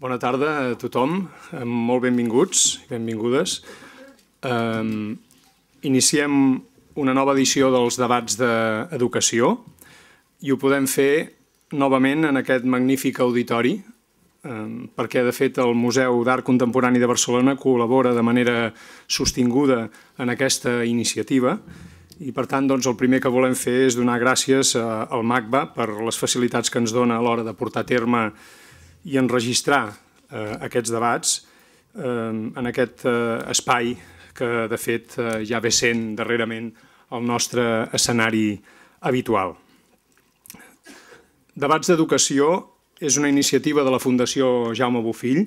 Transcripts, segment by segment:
Bona tarda a tothom, eh, molt benvinguts i benvingudes. iniciem una nova edició dels debats d'educació i ho podem fer novament en aquest magnífic auditori eh, perquè, de fet, el Museu d'Art Contemporani de Barcelona col·labora de manera sostinguda en aquesta iniciativa i, per tant, doncs, el primer que volem fer és donar gràcies al MACBA per les facilitats que ens dona a l'hora de portar a terme i enregistrar eh, aquests debats eh, en aquest eh, espai que, de fet, eh, ja ve sent darrerament el nostre escenari habitual. Debats d'Educació és una iniciativa de la Fundació Jaume Bofill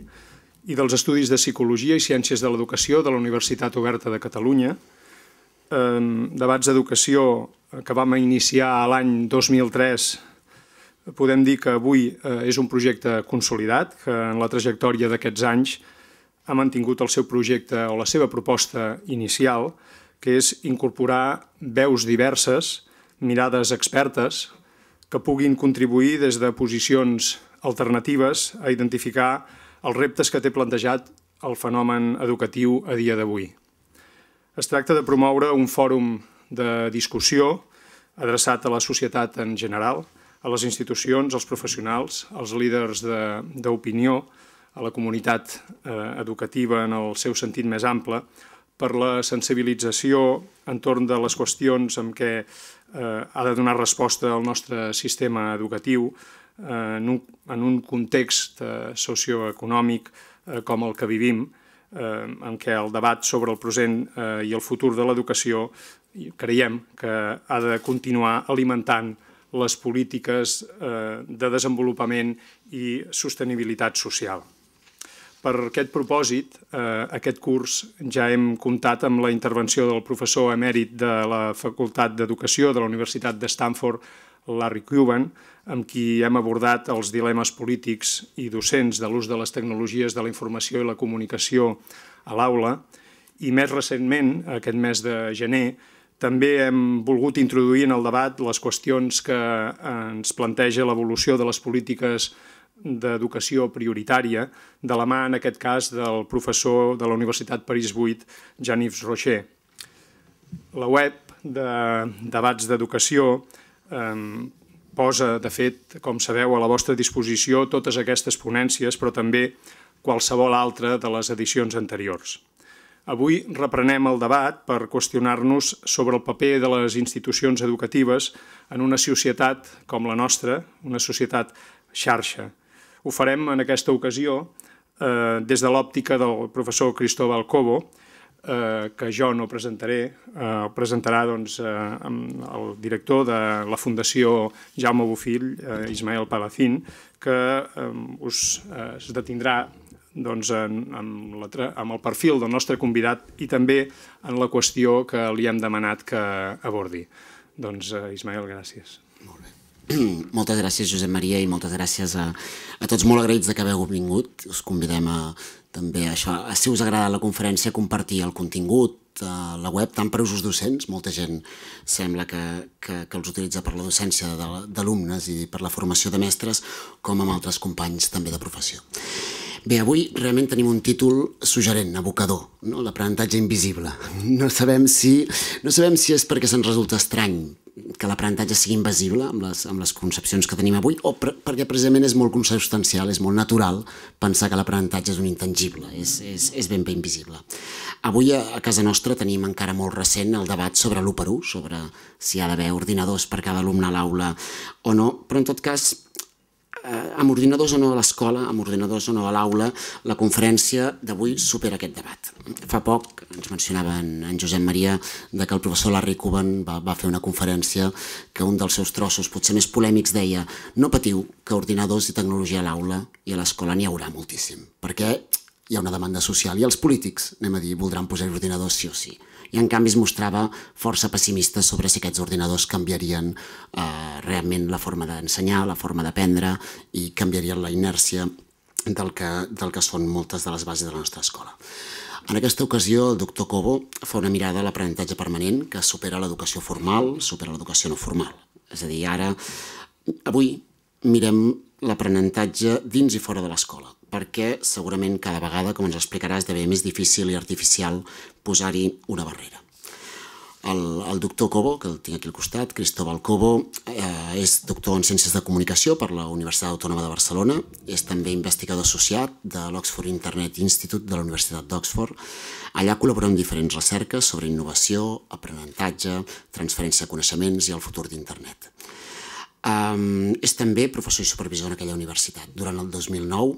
i dels Estudis de Psicologia i Ciències de l'Educació de la Universitat Oberta de Catalunya. Eh, debats d'Educació eh, que vam iniciar l'any 2003 podem dir que avui eh, és un projecte consolidat, que en la trajectòria d'aquests anys ha mantingut el seu projecte o la seva proposta inicial, que és incorporar veus diverses, mirades expertes, que puguin contribuir des de posicions alternatives a identificar els reptes que té plantejat el fenomen educatiu a dia d'avui. Es tracta de promoure un fòrum de discussió adreçat a la societat en general, a les institucions, als professionals, als líders d'opinió, a la comunitat eh, educativa en el seu sentit més ample, per la sensibilització entorn de les qüestions en què eh, ha de donar resposta al nostre sistema educatiu eh, en, un, en un context eh, socioeconòmic eh, com el que vivim, eh, en què el debat sobre el present i el futur de l'educació creiem que ha de continuar alimentant les polítiques eh, de desenvolupament i sostenibilitat social. Per aquest propòsit, eh, aquest curs ja hem comptat amb la intervenció del professor emèrit de la Facultat d'Educació de la Universitat de Stanford, Larry Cuban, amb qui hem abordat els dilemes polítics i docents de l'ús de les tecnologies de la informació i la comunicació a l'aula, i més recentment, aquest mes de gener, també hem volgut introduir en el debat les qüestions que eh, ens planteja l'evolució de les polítiques d'educació prioritària, de la mà, en aquest cas, del professor de la Universitat París 8, yves Rocher. La web de debats d'educació posa, de fet, com sabeu, a la vostra disposició totes aquestes ponències, però també qualsevol altra de les edicions anteriors. Avui reprenem el debat per qüestionar-nos sobre el paper de les institucions educatives en una societat com la nostra, una societat xarxa. Ho farem en aquesta ocasió eh, des de l'òptica del professor Cristóbal Cobo, eh, que jo no presentaré, eh, el presentarà doncs, eh, el director de la Fundació Jaume Bofill, eh, Ismael Palacín, que eh, us es detindrà doncs, en, en, la, amb el perfil del nostre convidat i també en la qüestió que li hem demanat que abordi. Doncs, eh, Ismael, gràcies. Molt bé. Moltes gràcies, Josep Maria, i moltes gràcies a, a tots. Molt agraïts de que hagueu vingut. Us convidem a, també a això. A, si us agrada la conferència, compartir el contingut, a eh, la web, tant per usos docents, molta gent sembla que, que, que els utilitza per la docència d'alumnes i per la formació de mestres, com amb altres companys també de professió. Bé, avui realment tenim un títol sugerent, abocador, no? l'aprenentatge invisible. No sabem, si, no sabem si és perquè se'ns resulta estrany que l'aprenentatge sigui invisible amb les, amb les concepcions que tenim avui o per, perquè precisament és molt consubstancial, és molt natural pensar que l'aprenentatge és un intangible, és, és, és ben bé invisible. Avui a, a casa nostra tenim encara molt recent el debat sobre l'1 per 1, sobre si hi ha d'haver ordinadors per cada alumne a l'aula o no, però en tot cas Eh, amb ordinadors o no a l'escola, amb ordinadors o no a l'aula, la conferència d'avui supera aquest debat. Fa poc ens mencionava en, en Josep Maria de que el professor Larry Cuban va, va fer una conferència que un dels seus trossos, potser més polèmics, deia no patiu que ordinadors i tecnologia a l'aula i a l'escola n'hi haurà moltíssim, perquè hi ha una demanda social i els polítics, anem a dir, voldran posar ordinadors sí o sí i en canvi es mostrava força pessimista sobre si aquests ordinadors canviarien eh, realment la forma d'ensenyar, la forma d'aprendre i canviarien la inèrcia del que, del que són moltes de les bases de la nostra escola. En aquesta ocasió, el doctor Cobo fa una mirada a l'aprenentatge permanent que supera l'educació formal, supera l'educació no formal. És a dir, ara, avui mirem l'aprenentatge dins i fora de l'escola, perquè segurament cada vegada, com ens explicaràs, esdevé més difícil i artificial posar-hi una barrera. El, el doctor Cobo, que el tinc aquí al costat, Cristóbal Cobo, eh, és doctor en Ciències de Comunicació per la Universitat Autònoma de Barcelona, és també investigador associat de l'Oxford Internet Institute de la Universitat d'Oxford. Allà col·labora diferents recerques sobre innovació, aprenentatge, transferència de coneixements i el futur d'internet. Um, és també professor i supervisor en aquella universitat. Durant el 2009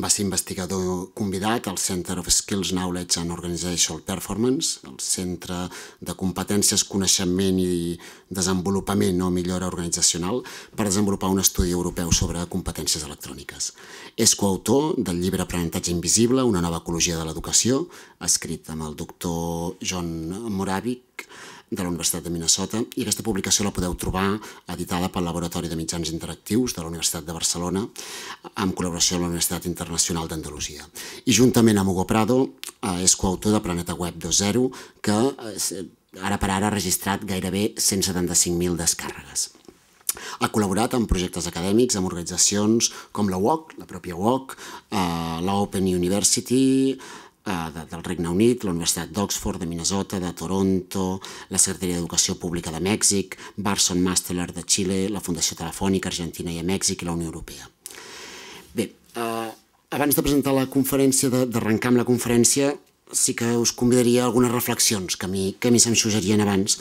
va ser investigador convidat al Center of Skills, Knowledge and Organizational Performance, el Centre de Competències, Coneixement i Desenvolupament o Millora Organitzacional, per desenvolupar un estudi europeu sobre competències electròniques. És coautor del llibre Aprenentatge Invisible, una nova ecologia de l'educació, escrit amb el doctor John Moravik, de la Universitat de Minnesota i aquesta publicació la podeu trobar editada pel Laboratori de Mitjans Interactius de la Universitat de Barcelona amb col·laboració amb la Universitat Internacional d'Andalusia. I juntament amb Hugo Prado eh, és coautor de Planeta Web 2.0 que eh, ara per ara ha registrat gairebé 175.000 descàrregues. Ha col·laborat en projectes acadèmics amb organitzacions com la UOC, la pròpia UOC, eh, l'Open la Open University, Eh, de, del Regne Unit, la Universitat d'Oxford, de Minnesota, de Toronto, la Secretaria d'Educació Pública de Mèxic, Barson Masteller de Xile, la Fundació Telefònica Argentina i a Mèxic i la Unió Europea. Bé, eh, abans de presentar la conferència, d'arrencar amb la conferència, sí que us convidaria algunes reflexions que a mi, que a mi se'm suggerien abans.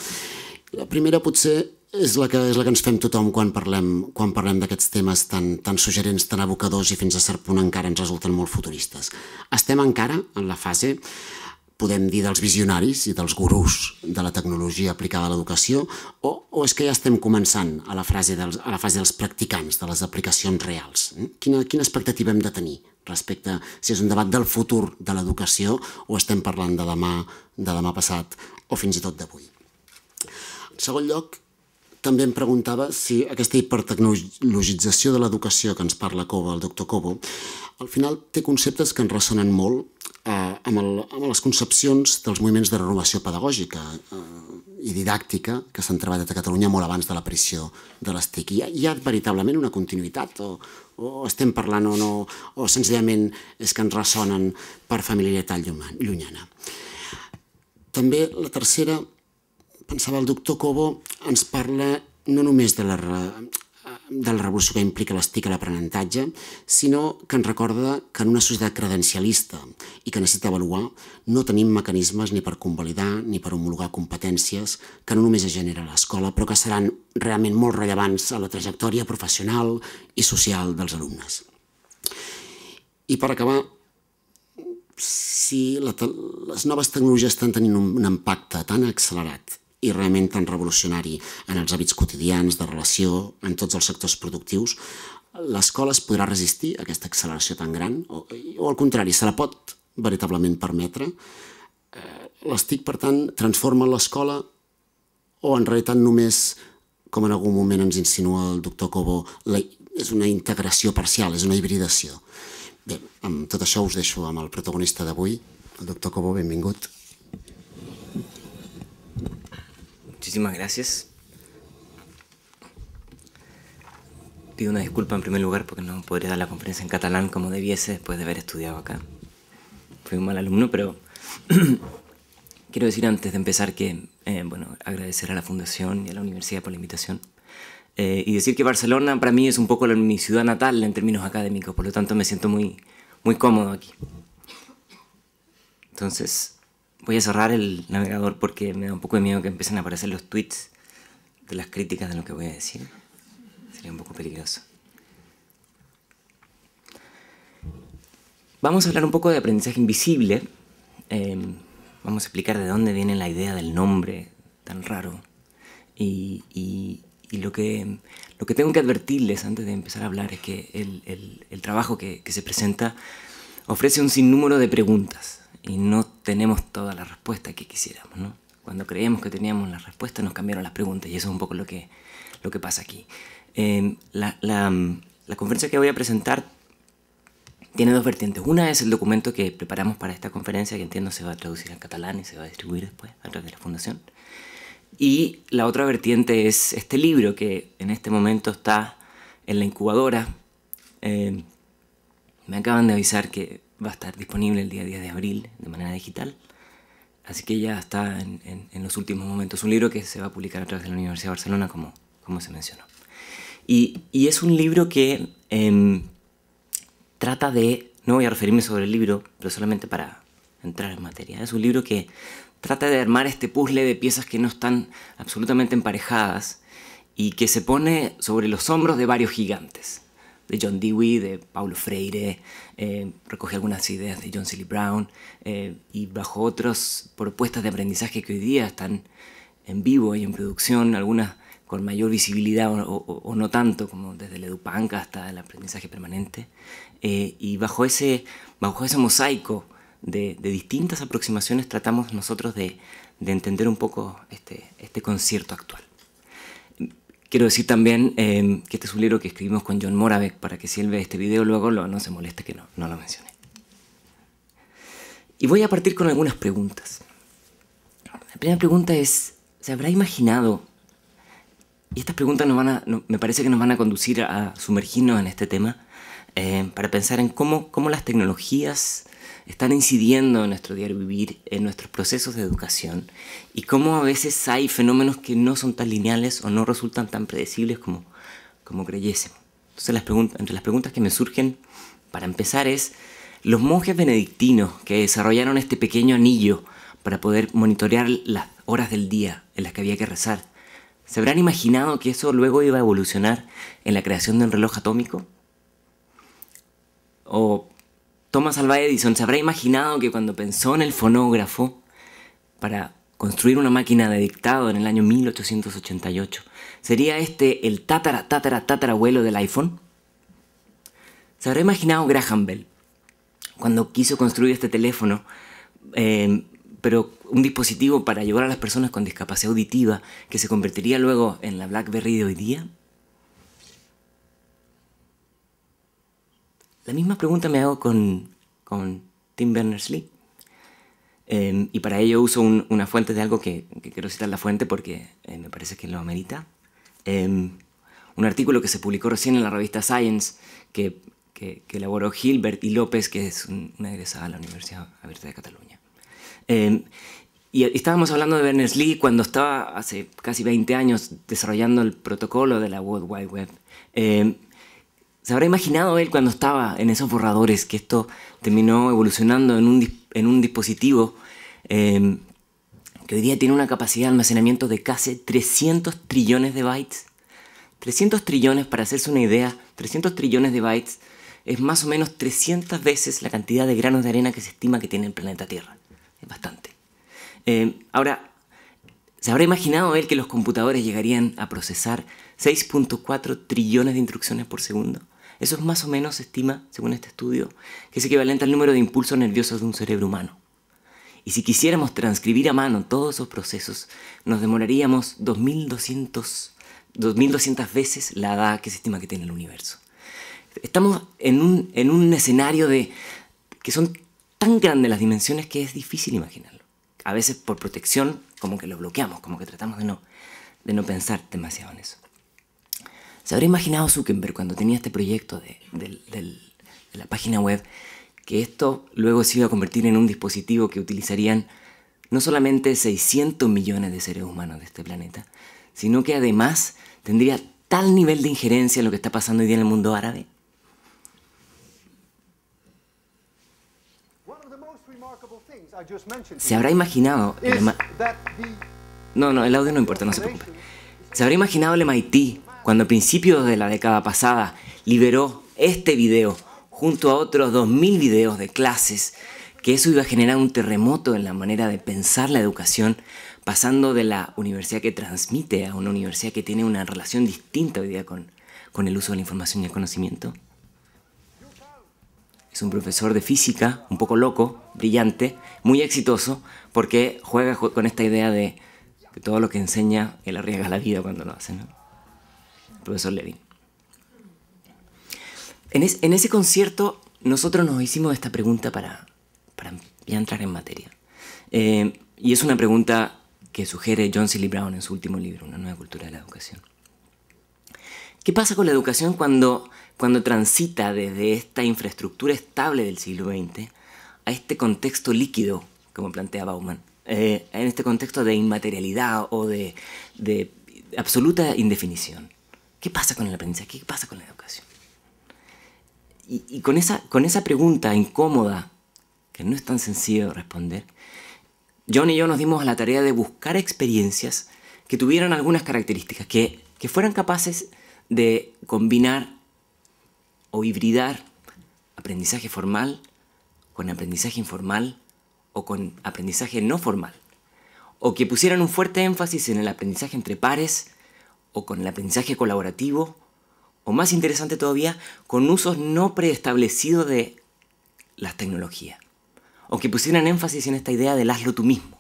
La primera potser és la que, és la que ens fem tothom quan parlem, quan parlem d'aquests temes tan, tan sugerents, tan abocadors i fins a cert punt encara ens resulten molt futuristes. Estem encara en la fase podem dir dels visionaris i dels gurús de la tecnologia aplicada a l'educació, o, o és que ja estem començant a la, frase dels, a la fase dels practicants, de les aplicacions reals? Eh? Quina, quina expectativa hem de tenir respecte si és un debat del futur de l'educació o estem parlant de demà, de demà passat o fins i tot d'avui? En segon lloc, també em preguntava si aquesta hipertecnologització de l'educació que ens parla Cobo, el doctor Cobo, al final té conceptes que ens ressonen molt eh, amb, el, amb les concepcions dels moviments de renovació pedagògica eh, i didàctica que s'han treballat a Catalunya molt abans de l'aparició de les TIC. Hi ha, hi ha veritablement una continuïtat o, o estem parlant o no, o senzillament és que ens ressonen per familiaritat llunyana. També la tercera pensava el doctor Cobo, ens parla no només de la, de la revolució que implica l'estic a l'aprenentatge, sinó que ens recorda que en una societat credencialista i que necessita avaluar, no tenim mecanismes ni per convalidar ni per homologar competències que no només es genera a l'escola, però que seran realment molt rellevants a la trajectòria professional i social dels alumnes. I per acabar, si la, les noves tecnologies estan tenint un, un impacte tan accelerat i realment tan revolucionari en els hàbits quotidians, de relació, en tots els sectors productius, l'escola es podrà resistir a aquesta acceleració tan gran? O, o al contrari, se la pot veritablement permetre? Eh, l'estic, per tant, transforma l'escola o en realitat només, com en algun moment ens insinua el doctor Cobo, la, és una integració parcial, és una hibridació. Bé, amb tot això us deixo amb el protagonista d'avui, el doctor Cobo, benvingut. Muchísimas gracias. Pido una disculpa en primer lugar porque no podré dar la conferencia en catalán como debiese después de haber estudiado acá. Fui un mal alumno, pero quiero decir antes de empezar que, eh, bueno, agradecer a la Fundación y a la Universidad por la invitación. Eh, y decir que Barcelona para mí es un poco mi ciudad natal en términos académicos, por lo tanto me siento muy, muy cómodo aquí. Entonces, Voy a cerrar el navegador porque me da un poco de miedo que empiecen a aparecer los tweets de las críticas de lo que voy a decir. Sería un poco peligroso. Vamos a hablar un poco de aprendizaje invisible. Em, vamos a explicar de dónde viene la idea del nombre tan raro. Y, lo, que, lo que tengo que advertirles antes de empezar a hablar es que el, trabajo que, que se presenta ofrece un sinnúmero de preguntas y no tenemos toda la respuesta que quisiéramos, ¿no? Cuando creíamos que teníamos la respuesta nos cambiaron las preguntas y eso es un poco lo que, lo que pasa aquí. Em, la, la, la conferencia que voy a presentar tiene dos vertientes. Una es el documento que preparamos para esta conferencia, que entiendo se va a traducir al catalán y se va a distribuir después a través de la fundación. Y la otra vertiente es este libro que en este momento está en la incubadora. Em, me acaban de avisar que va a estar disponible el día 10 de abril de manera digital. Así que ya está en, los últimos momentos. Un libro que se va a publicar a través de la Universidad de Barcelona, como, como se mencionó. Y, y es un libro que em, trata de, no voy a referirme sobre el libro, pero solamente para entrar en materia. Es un libro que trata de armar este puzzle de piezas que no están absolutamente emparejadas y que se pone sobre los hombros de varios gigantes de John Dewey, de Paulo Freire, eh, recogí algunas ideas de John Lee Brown eh, y bajo otras propuestas de aprendizaje que hoy día están en vivo y en producción, algunas con mayor visibilidad o, no tanto, como desde el Edupanca hasta el aprendizaje permanente. Eh, y bajo ese, bajo ese mosaico de, distintas aproximaciones tratamos nosotros de, de, entender un poco este, este concierto actual. Quiero decir también em, que este es un libro que escribimos con John Moravec para que si él ve este video luego no se moleste que no, no lo mencione. Y voy a partir con algunas preguntas. La primera pregunta es, ¿se habrá imaginado? Y estas preguntas nos van a, me parece que nos van a conducir a, sumergirnos en este tema eh, para pensar en cómo, cómo las tecnologías están incidiendo en nuestro diario vivir, en nuestros procesos de educación, y cómo a veces hay fenómenos que no son tan lineales o no resultan tan predecibles como, como creyésemos. Entonces, entre las preguntas que me surgen para empezar es, los monjes benedictinos que desarrollaron este pequeño anillo para poder monitorear las horas del día en las que había que rezar, ¿se habrán imaginado que eso luego iba a evolucionar en la creación de un reloj atómico? ¿O Thomas Alva Edison se habrá imaginado que cuando pensó en el fonógrafo para construir una máquina de dictado en el año 1888, ¿sería este el tatara, tatara, tatara abuelo del iPhone? Se habrá imaginado Graham Bell cuando quiso construir este teléfono, em, pero un dispositivo para ayudar a las personas con discapacidad auditiva que se convertiría luego en la BlackBerry de hoy día. la misma pregunta me hago con, Tim Berners-Lee. Em, y para ello uso una fuente de algo que, que, quiero citar la fuente porque eh, me parece que lo amerita. Em, un artículo que se publicó recién en la revista Science que, elaboró Gilbert y López, que es una egresada de la Universidad Abierta de Cataluña. Em, y estábamos hablando de Berners-Lee cuando estaba hace casi 20 años desarrollando el protocolo de la World Wide Web. ¿Se habrá imaginado él cuando estaba en esos borradores que esto terminó evolucionando en un, en un dispositivo em, que hoy día tiene una capacidad de almacenamiento de casi 300 trillones de bytes? 300 trillones, para hacerse una idea, 300 trillones de bytes es más o menos 300 veces la cantidad de granos de arena que se estima que tiene el planeta Tierra. Es bastante. Em, ahora, ¿Se habrá imaginado él que los computadores llegarían a procesar 6.4 trillones de instrucciones por segundo? Eso es más o menos, se estima, según este estudio, que es equivalente al número de impulsos nerviosos de un cerebro humano. Y si quisiéramos transcribir a mano todos esos procesos, nos demoraríamos 2200, 2200 veces la edad que se estima que tiene el universo. Estamos en un, en un escenario de que son tan grandes las dimensiones que es difícil imaginarlo. A veces por protección, como que lo bloqueamos, como que tratamos de no, de no pensar demasiado en eso. ¿Se habrá imaginado Zuckerberg cuando tenía este proyecto de, la página web que esto luego se iba a convertir en un dispositivo que utilizarían no solamente 600 millones de seres humanos de este planeta, sino que además tendría tal nivel de injerencia en lo que está pasando hoy día en el mundo árabe? ¿Se habrá imaginado... No, no, el audio no importa, no se preocupe. ¿Se habrá imaginado el MIT cuando a principios de la década pasada liberó este video junto a otros 2.000 videos de clases, que eso iba a generar un terremoto en la manera de pensar la educación, pasando de la universidad que transmite a una universidad que tiene una relación distinta hoy día con, el uso de la información y el conocimiento. Es un profesor de física, un poco loco, brillante, muy exitoso, porque juega con esta idea de que todo lo que enseña, él arriesga la vida cuando lo hace. ¿no? profesor Levin. En, ese concierto nosotros nos hicimos esta pregunta para, ya entrar en materia. Eh, y es una pregunta que sugiere John Lee Brown en su último libro, Una nueva cultura de la educación. ¿Qué pasa con la educación cuando, cuando transita desde esta infraestructura estable del siglo XX a este contexto líquido, como plantea Bauman? Eh, en este contexto de inmaterialidad o de absoluta indefinición. ¿Qué pasa con el aprendizaje? ¿Qué pasa con la educación? Y, con, esa, con esa pregunta incómoda, que no es tan sencillo responder, John y yo nos dimos a la tarea de buscar experiencias que tuvieran algunas características, que, que fueran capaces de combinar o hibridar aprendizaje formal con aprendizaje informal o con aprendizaje no formal, o que pusieran un fuerte énfasis en el aprendizaje entre pares o con el aprendizaje colaborativo, o más interesante todavía, con usos no preestablecidos de las tecnologías, o que pusieran énfasis en esta idea del hazlo tú mismo.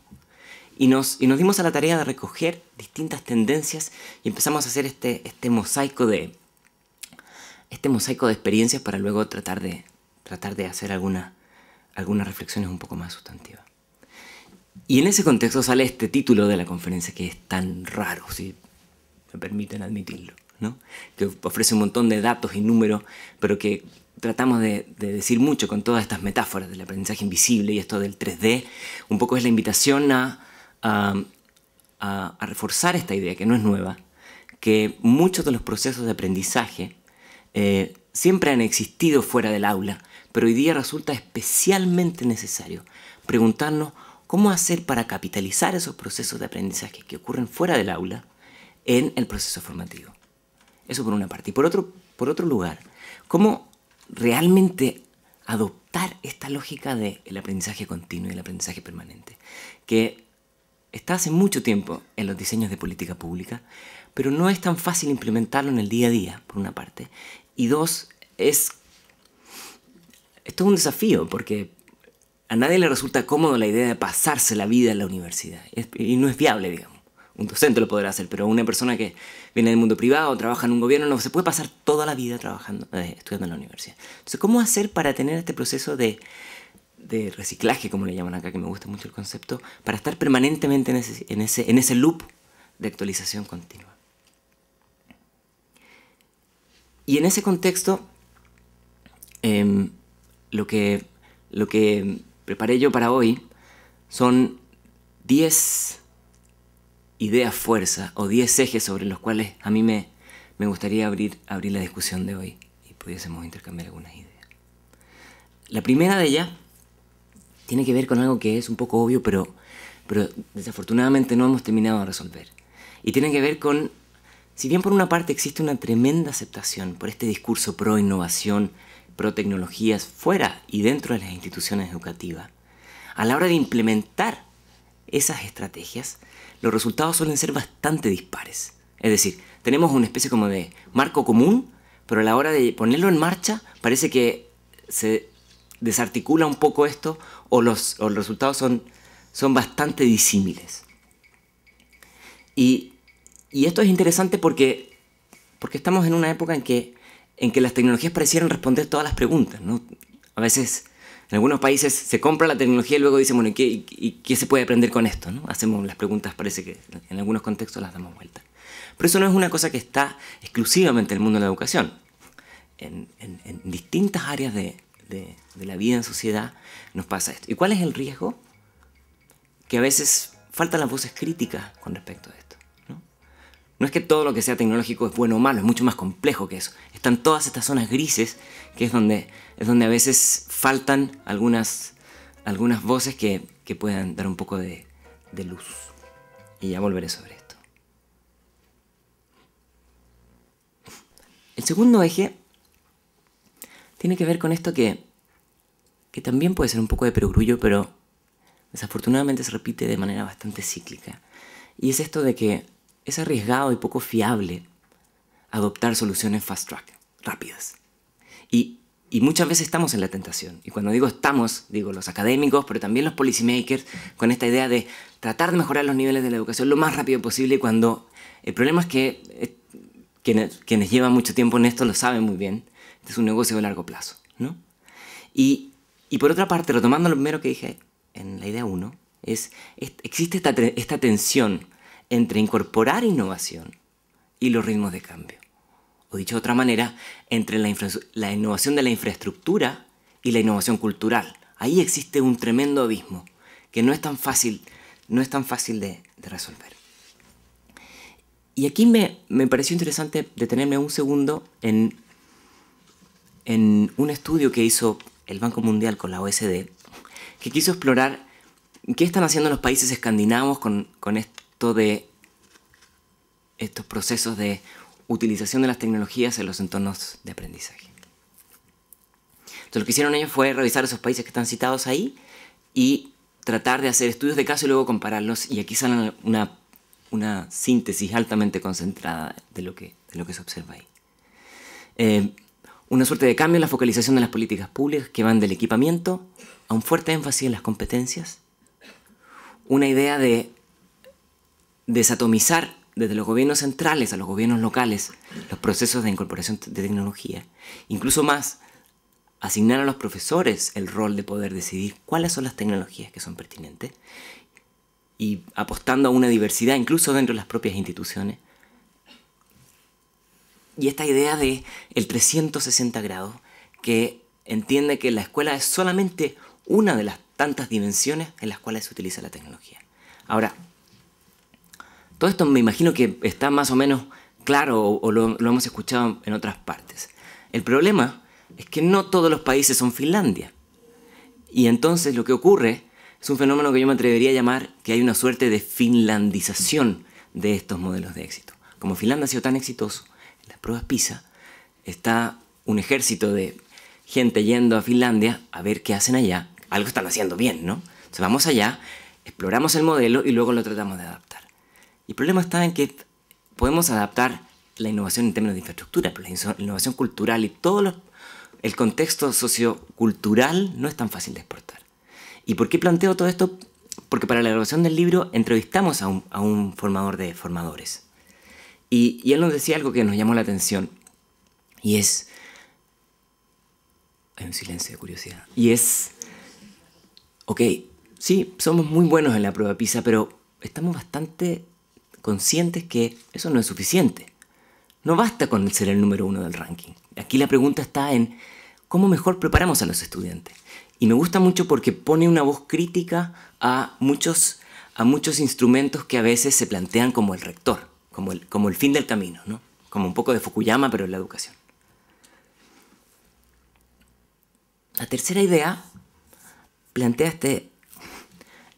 Y nos, y nos dimos a la tarea de recoger distintas tendencias y empezamos a hacer este, este mosaico de este mosaico de experiencias para luego tratar de, tratar de hacer alguna, algunas reflexiones un poco más sustantivas. Y en ese contexto sale este título de la conferencia que es tan raro. ¿sí?, me permiten admitirlo, ¿no? que ofrece un montón de datos y números, pero que tratamos de, decir mucho con todas estas metáforas del aprendizaje invisible y esto del 3D, un poco es la invitación a, reforzar esta idea, que no es nueva, que muchos de los procesos de aprendizaje eh, siempre han existido fuera del aula, pero hoy día resulta especialmente necesario preguntarnos cómo hacer para capitalizar esos procesos de aprendizaje que ocurren fuera del aula en el proceso formativo. Eso por una parte. Y por otro, por otro lugar, ¿cómo realmente adoptar esta lógica del aprendizaje continuo y el aprendizaje permanente? Que está hace mucho tiempo en los diseños de política pública, pero no es tan fácil implementarlo en el día a día, por una parte. Y dos, es... Esto es un desafío, porque a nadie le resulta cómodo la idea de pasarse la vida en la universidad. Y no es viable, digamos un docente lo podrá hacer, pero una persona que viene del mundo privado, trabaja en un gobierno, no se puede pasar toda la vida trabajando, eh, estudiando en la universidad. Entonces, ¿cómo hacer para tener este proceso de, reciclaje, como le llaman acá, que me gusta mucho el concepto, para estar permanentemente en ese, loop de actualización continua? Y en ese contexto, em, lo, que, lo que preparé yo para hoy son 10 ideas fuerza o 10 ejes sobre los cuales a mí me, gustaría abrir, abrir la discusión de hoy y pudiésemos intercambiar algunas ideas. La primera de ellas tiene que ver con algo que es un poco obvio, pero, pero desafortunadamente no hemos terminado de resolver. Y tiene que ver con, si bien por una parte existe una tremenda aceptación por este discurso pro innovación, pro tecnologías, fuera y dentro de las instituciones educativas, a la hora de implementar esas estrategias, los resultados suelen ser bastante dispares. Es decir, tenemos una especie como de marco común, pero a la hora de ponerlo en marcha parece que se desarticula un poco esto o los, resultados son, son bastante disímiles. Y, esto es interesante porque, porque estamos en una época en que, en que las tecnologías parecieran responder todas las preguntas. A veces en algunos países se compra la tecnología y luego dicen, bueno, ¿y qué, y qué se puede aprender con esto? ¿no? Hacemos las preguntas, parece que en algunos contextos las damos vuelta. Pero eso no es una cosa que está exclusivamente en el mundo de la educación. En, distintas áreas de, la vida en sociedad nos pasa esto. ¿Y cuál es el riesgo? Que a veces faltan las voces críticas con respecto a esto. ¿no? no es que todo lo que sea tecnológico es bueno o malo, es mucho más complejo que eso. Están todas estas zonas grises que es donde es donde a veces faltan algunas, algunas voces que, puedan dar un poco de, luz. Y ya volveré sobre esto. El segundo eje tiene que ver con esto que, también puede ser un poco de perogrullo, pero desafortunadamente se repite de manera bastante cíclica. Y es esto de que es arriesgado y poco fiable adoptar soluciones fast track, rápidas. Y y muchas veces estamos en la tentación. Y cuando digo estamos, digo los académicos, pero también los policymakers, con esta idea de tratar de mejorar los niveles de la educación lo más rápido posible. Cuando el problema es que eh, quienes, llevan mucho tiempo en esto lo saben muy bien. Este es un negocio de largo plazo. ¿no? Y, por otra parte, retomando lo primero que dije en la idea 1, es, es, existe esta tensión entre incorporar innovación y los ritmos de cambio o dicho de otra manera, entre la, innovación de la infraestructura y la innovación cultural. Ahí existe un tremendo abismo que no es tan fácil, no es tan fácil de, resolver. Y aquí me, pareció interesante detenerme un segundo en, en un estudio que hizo el Banco Mundial con la OSD, que quiso explorar qué están haciendo los países escandinavos con, con esto de estos procesos de utilización de las tecnologías en los entornos de aprendizaje. Entonces lo que hicieron ellos fue revisar esos países que están citados ahí y tratar de hacer estudios de caso y luego compararlos. Y aquí sale una, síntesis altamente concentrada de lo que, lo que se observa ahí. Eh, una suerte de cambio en la focalización de las políticas públicas que van del equipamiento a un fuerte énfasis en las competencias. Una idea de desatomizar desde los gobiernos centrales a los gobiernos locales los procesos de incorporación de tecnología. Incluso más, asignar a los profesores el rol de poder decidir cuáles son las tecnologías que son pertinentes y apostando a una diversidad incluso dentro de las propias instituciones. Y esta idea de el 360 grados que entiende que la escuela es solamente una de las tantas dimensiones en las cuales se utiliza la tecnología. Ahora, todo esto me imagino que está más o menos claro o, lo, hemos escuchado en otras partes. El problema es que no todos los países son Finlandia. Y entonces lo que ocurre es un fenómeno que yo me atrevería a llamar que hay una suerte de finlandización de estos modelos de éxito. Como Finlandia ha sido tan exitoso en las pruebas PISA, está un ejército de gente yendo a Finlandia a ver qué hacen allá. Algo están haciendo bien, ¿no? Entonces vamos allá, exploramos el modelo y luego lo tratamos de adaptar el problema está en que podemos adaptar la innovación en términos de infraestructura, pero la innovación cultural y todo el contexto sociocultural no es tan fácil de exportar. ¿Y por qué planteo todo esto? Porque para la elaboración del libro entrevistamos a un, formador de formadores. Y, y él nos decía algo que nos llamó la atención. Y es... Hay un silencio de curiosidad. Y es... Ok, sí, somos muy buenos en la prueba PISA, pero estamos bastante conscientes que eso no es suficiente. No basta con ser el número uno del ranking. Aquí la pregunta está en cómo mejor preparamos a los estudiantes. Y me gusta mucho porque pone una voz crítica a muchos, a muchos instrumentos que a veces se plantean como el rector, como el, como el fin del camino, ¿no? como un poco de Fukuyama, pero en la educación. La tercera idea plantea este,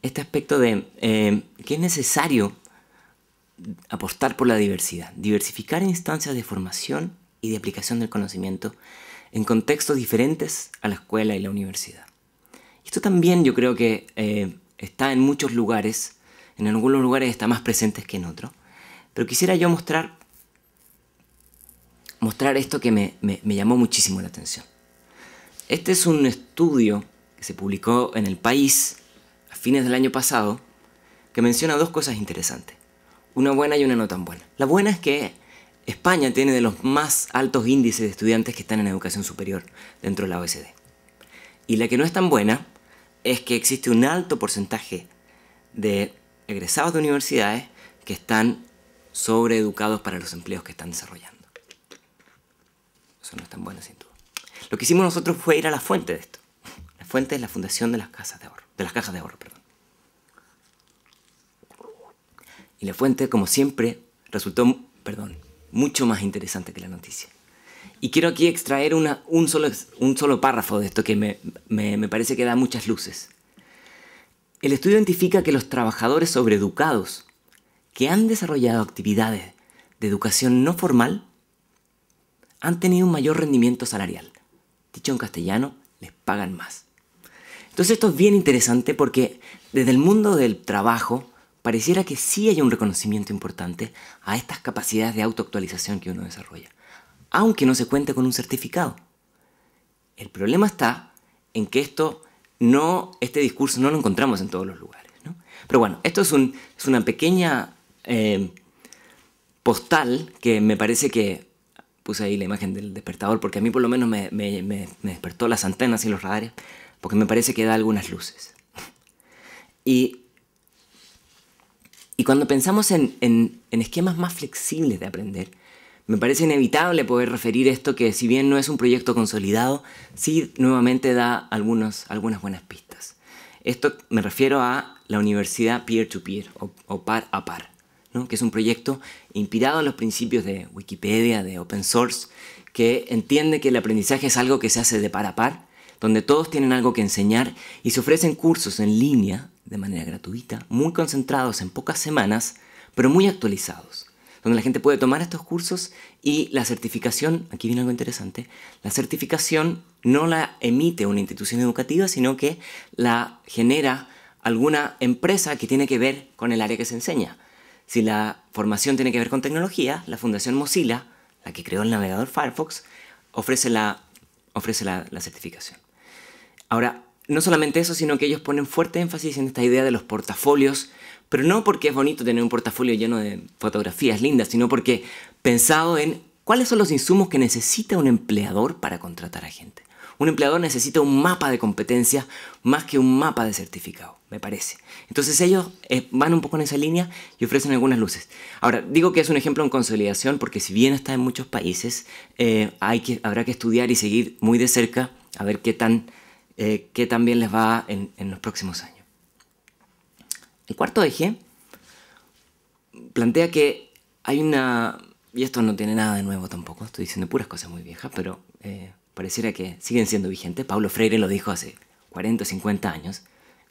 este aspecto de eh, que es necesario apostar por la diversidad, diversificar instancias de formación y de aplicación del conocimiento en contextos diferentes a la escuela y la universidad. Esto también yo creo que eh, está en muchos lugares, en algunos lugares está más presente que en otros, pero quisiera yo mostrar, mostrar esto que me llamó muchísimo la atención. Este es un estudio que se publicó en el país a fines del año pasado que menciona dos cosas interesantes. Una buena y una no tan buena. La buena es que España tiene de los más altos índices de estudiantes que están en educación superior dentro de la OECD. Y la que no es tan buena es que existe un alto porcentaje de egresados de universidades que están sobreeducados para los empleos que están desarrollando. Eso no es tan bueno sin duda. Lo que hicimos nosotros fue ir a la fuente de esto. La fuente es la fundación de las, casas de ahorro, de las cajas de ahorro. Y la fuente, como siempre, resultó, perdón, mucho más interesante que la noticia. Y quiero aquí extraer un, solo, un, solo, párrafo de esto que me, me parece que da muchas luces. El estudio identifica que los trabajadores sobreeducados que han desarrollado actividades de educación no formal han tenido un mayor rendimiento salarial. Dicho en castellano, les pagan más. Entonces esto es bien interesante porque desde el mundo del trabajo pareciera que sí hay un reconocimiento importante a estas capacidades de autoactualización que uno desarrolla, aunque no se cuente con un certificado. El problema está en que esto no, este discurso no lo encontramos en todos los lugares. Pero bueno, esto es, una pequeña eh, postal que me parece que puse ahí la imagen del despertador porque a mí por lo menos me, me despertó las antenas y los radares porque me parece que da algunas luces. Y y cuando pensamos en, esquemas más flexibles de aprender, me parece inevitable poder referir esto que si bien no es un proyecto consolidado, sí nuevamente da algunos, algunas buenas pistas. Esto me refiero a la universidad peer-to-peer o, par a par, que es un proyecto inspirado en los principios de Wikipedia, de open source, que entiende que el aprendizaje es algo que se hace de par a par, donde todos tienen algo que enseñar y se ofrecen cursos en línea de manera gratuita, muy concentrados en pocas semanas, pero muy actualizados, donde la gente puede tomar estos cursos y la certificación, aquí viene algo interesante, la certificación no la emite una institución educativa, sino que la genera alguna empresa que tiene que ver con el área que se enseña. Si la formación tiene que ver con tecnología, la Fundación Mozilla, la que creó el navegador Firefox, ofrece la, ofrece la, certificación. Ahora, no solamente eso, sino que ellos ponen fuerte énfasis en esta idea de los portafolios, pero no porque es bonito tener un portafolio lleno de fotografías lindas, sino porque pensado en cuáles son los insumos que necesita un empleador para contratar a gente. Un empleador necesita un mapa de competencia más que un mapa de certificado, me parece. Entonces ellos eh, van un poco en esa línea y ofrecen algunas luces. Ahora, digo que es un ejemplo en consolidación porque si bien está en muchos países, eh, hay que, habrá que estudiar y seguir muy de cerca a ver qué tan eh, que también les va en, los próximos años. El cuarto eje plantea que hay una... Y esto no tiene nada de nuevo tampoco, estoy diciendo puras cosas muy viejas, pero eh, pareciera que siguen siendo vigentes. Pablo Freire lo dijo hace 40 o 50 años,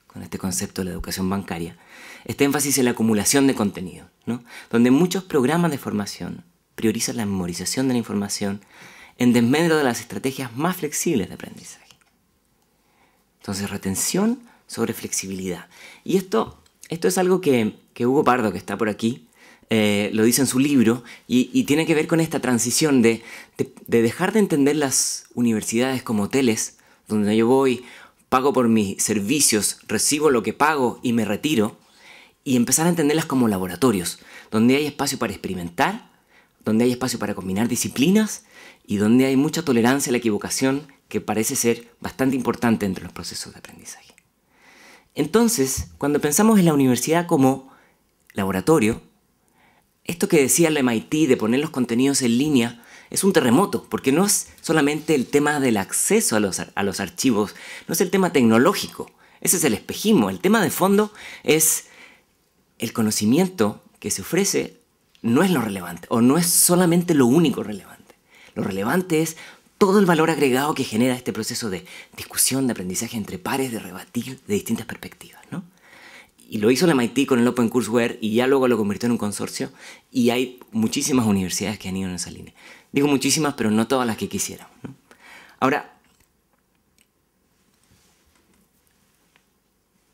con este concepto de la educación bancaria. Este énfasis en la acumulación de contenido, donde muchos programas de formación priorizan la memorización de la información en desmedro de las estrategias más flexibles de aprendizaje. Entonces, retención sobre flexibilidad. Y esto, esto es algo que, que Hugo Pardo, que está por aquí, eh, lo dice en su libro y, tiene que ver con esta transición de, de, de, dejar de entender las universidades como hoteles, donde yo voy, pago por mis servicios, recibo lo que pago y me retiro, y empezar a entenderlas como laboratorios, donde hay espacio para experimentar, donde hay espacio para combinar disciplinas y donde hay mucha tolerancia a la equivocación que parece ser bastante importante entre los procesos de aprendizaje. Entonces, cuando pensamos en la universidad como laboratorio, esto que decía el MIT de poner los contenidos en línea es un terremoto, porque no es solamente el tema del acceso a los, a los archivos, no es el tema tecnológico, ese es el espejismo, el tema de fondo es el conocimiento que se ofrece no es lo relevante, o no es solamente lo único relevante. Lo relevante es todo el valor agregado que genera este proceso de discusión, de aprendizaje entre pares, de rebatir de distintas perspectivas, ¿no? Y lo hizo la MIT con el Open y ya luego lo convirtió en un consorcio y hay muchísimas universidades que han ido en esa línea. Digo muchísimas, pero no todas las que quisiéramos, Ahora,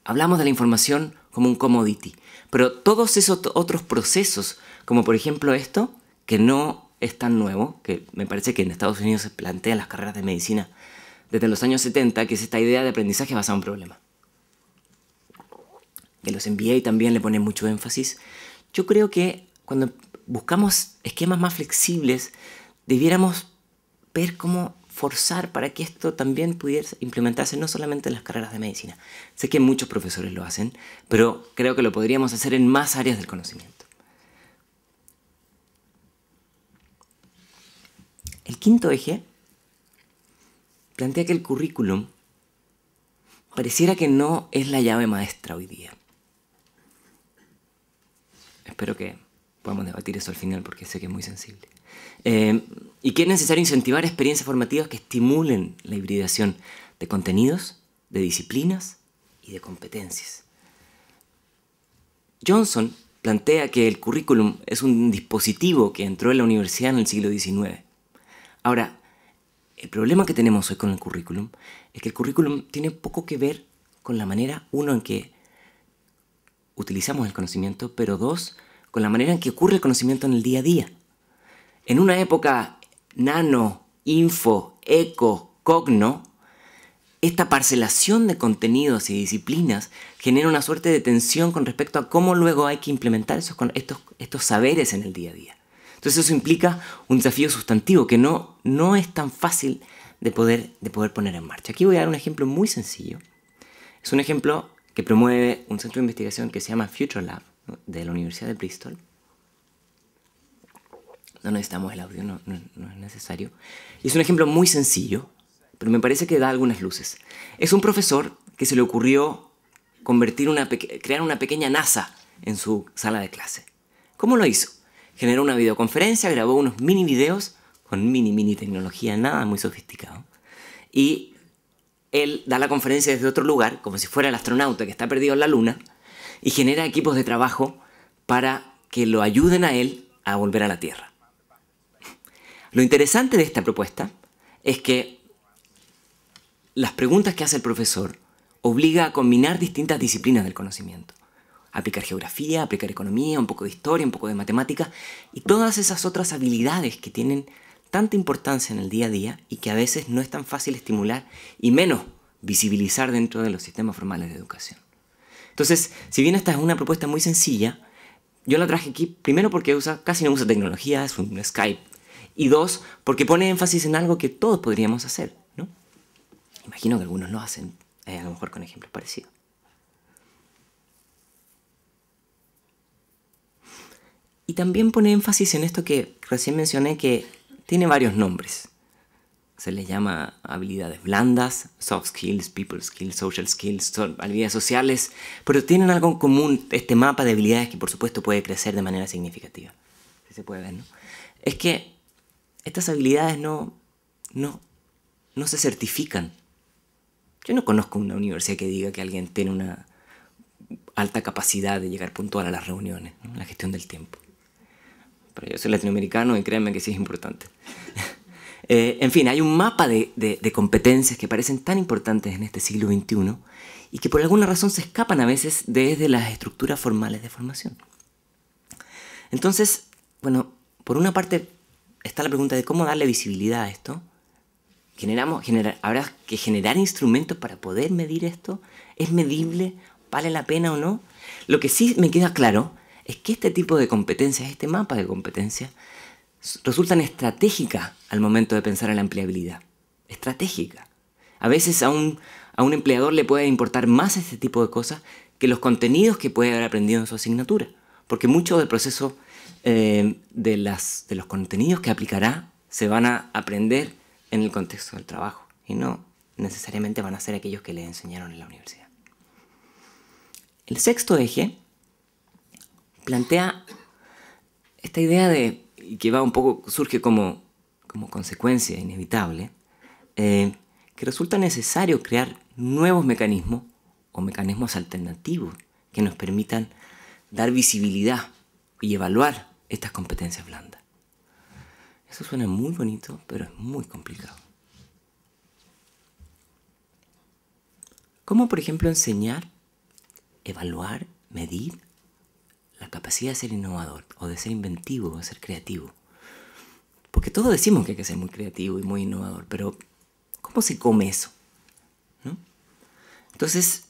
hablamos de la información como un commodity, pero todos esos otros procesos, como por ejemplo esto, que no es tan nuevo, que me parece que en Estados Unidos se plantean las carreras de medicina desde los años 70, que es esta idea de aprendizaje basado en problemas Que los y también le pone mucho énfasis. Yo creo que cuando buscamos esquemas más flexibles, debiéramos ver cómo forzar para que esto también pudiera implementarse no solamente en las carreras de medicina. Sé que muchos profesores lo hacen, pero creo que lo podríamos hacer en más áreas del conocimiento. El quinto eje plantea que el currículum pareciera que no es la llave maestra hoy día. Espero que podamos debatir eso al final porque sé que es muy sensible. Eh, y que es necesario incentivar experiencias formativas que estimulen la hibridación de contenidos, de disciplinas y de competencias. Johnson plantea que el currículum es un dispositivo que entró en la universidad en el siglo XIX Ahora, el problema que tenemos hoy con el currículum es que el currículum tiene poco que ver con la manera, uno, en que utilizamos el conocimiento, pero dos, con la manera en que ocurre el conocimiento en el día a día. En una época nano, info, eco, cogno, esta parcelación de contenidos y disciplinas genera una suerte de tensión con respecto a cómo luego hay que implementar esos, estos, estos saberes en el día a día. Entonces eso implica un desafío sustantivo que no, no es tan fácil de poder, de poder poner en marcha. Aquí voy a dar un ejemplo muy sencillo. Es un ejemplo que promueve un centro de investigación que se llama Future Lab de la Universidad de Bristol. No necesitamos el audio, no, no, no es necesario. Y es un ejemplo muy sencillo, pero me parece que da algunas luces. Es un profesor que se le ocurrió convertir una crear una pequeña NASA en su sala de clase. ¿Cómo lo hizo? generó una videoconferencia, grabó unos mini videos con mini, mini tecnología, nada muy sofisticado. Y él da la conferencia desde otro lugar, como si fuera el astronauta que está perdido en la Luna, y genera equipos de trabajo para que lo ayuden a él a volver a la Tierra. Lo interesante de esta propuesta es que las preguntas que hace el profesor obliga a combinar distintas disciplinas del conocimiento aplicar geografía, aplicar economía, un poco de historia, un poco de matemática y todas esas otras habilidades que tienen tanta importancia en el día a día y que a veces no es tan fácil estimular y menos visibilizar dentro de los sistemas formales de educación. Entonces, si bien esta es una propuesta muy sencilla, yo la traje aquí primero porque usa, casi no usa tecnología, es un Skype, y dos, porque pone énfasis en algo que todos podríamos hacer, ¿no? Imagino que algunos lo hacen, eh, a lo mejor con ejemplos parecidos. Y también pone énfasis en esto que recién mencioné, que tiene varios nombres. Se les llama habilidades blandas, soft skills, people skills, social skills, habilidades sociales, pero tienen algo en común este mapa de habilidades que por supuesto puede crecer de manera significativa. se puede ver, ¿no? Es que estas habilidades no, no, no se certifican. Yo no conozco una universidad que diga que alguien tiene una alta capacidad de llegar puntual a las reuniones, la gestión del tiempo yo soy latinoamericano y créanme que sí es importante. Eh, en fin, hay un mapa de, competencias que parecen tan importantes en este siglo XXI y que por alguna razón se escapan a veces desde las estructuras formales de formación. Entonces, bueno, por una parte está la pregunta de cómo darle visibilidad a esto. Generamos, generar habrá que generar instrumentos para poder medir esto. ¿Es medible? ¿Vale la pena o no? Lo que sí me queda claro es que este tipo de competencias, este mapa de competencias, resultan estratégicas al momento de pensar en la empleabilidad. Estratégica. A veces a un, a un empleador le puede importar más este tipo de cosas que los contenidos que puede haber aprendido en su asignatura. Porque mucho del proceso eh, de, de los contenidos que aplicará se van a aprender en el contexto del trabajo y no necesariamente van a ser aquellos que le enseñaron en la universidad. El sexto eje plantea esta idea de, que va un poco, surge como, consecuencia inevitable, eh, que resulta necesario crear nuevos mecanismos o mecanismos alternativos que nos permitan dar visibilidad y evaluar estas competencias blandas. Eso suena muy bonito, pero es muy complicado. ¿Cómo, por ejemplo, enseñar, evaluar, medir capacidad de ser innovador o de ser inventivo o de ser creativo. Porque todos decimos que hay que ser muy creativo y muy innovador, pero ¿cómo se come eso? Entonces,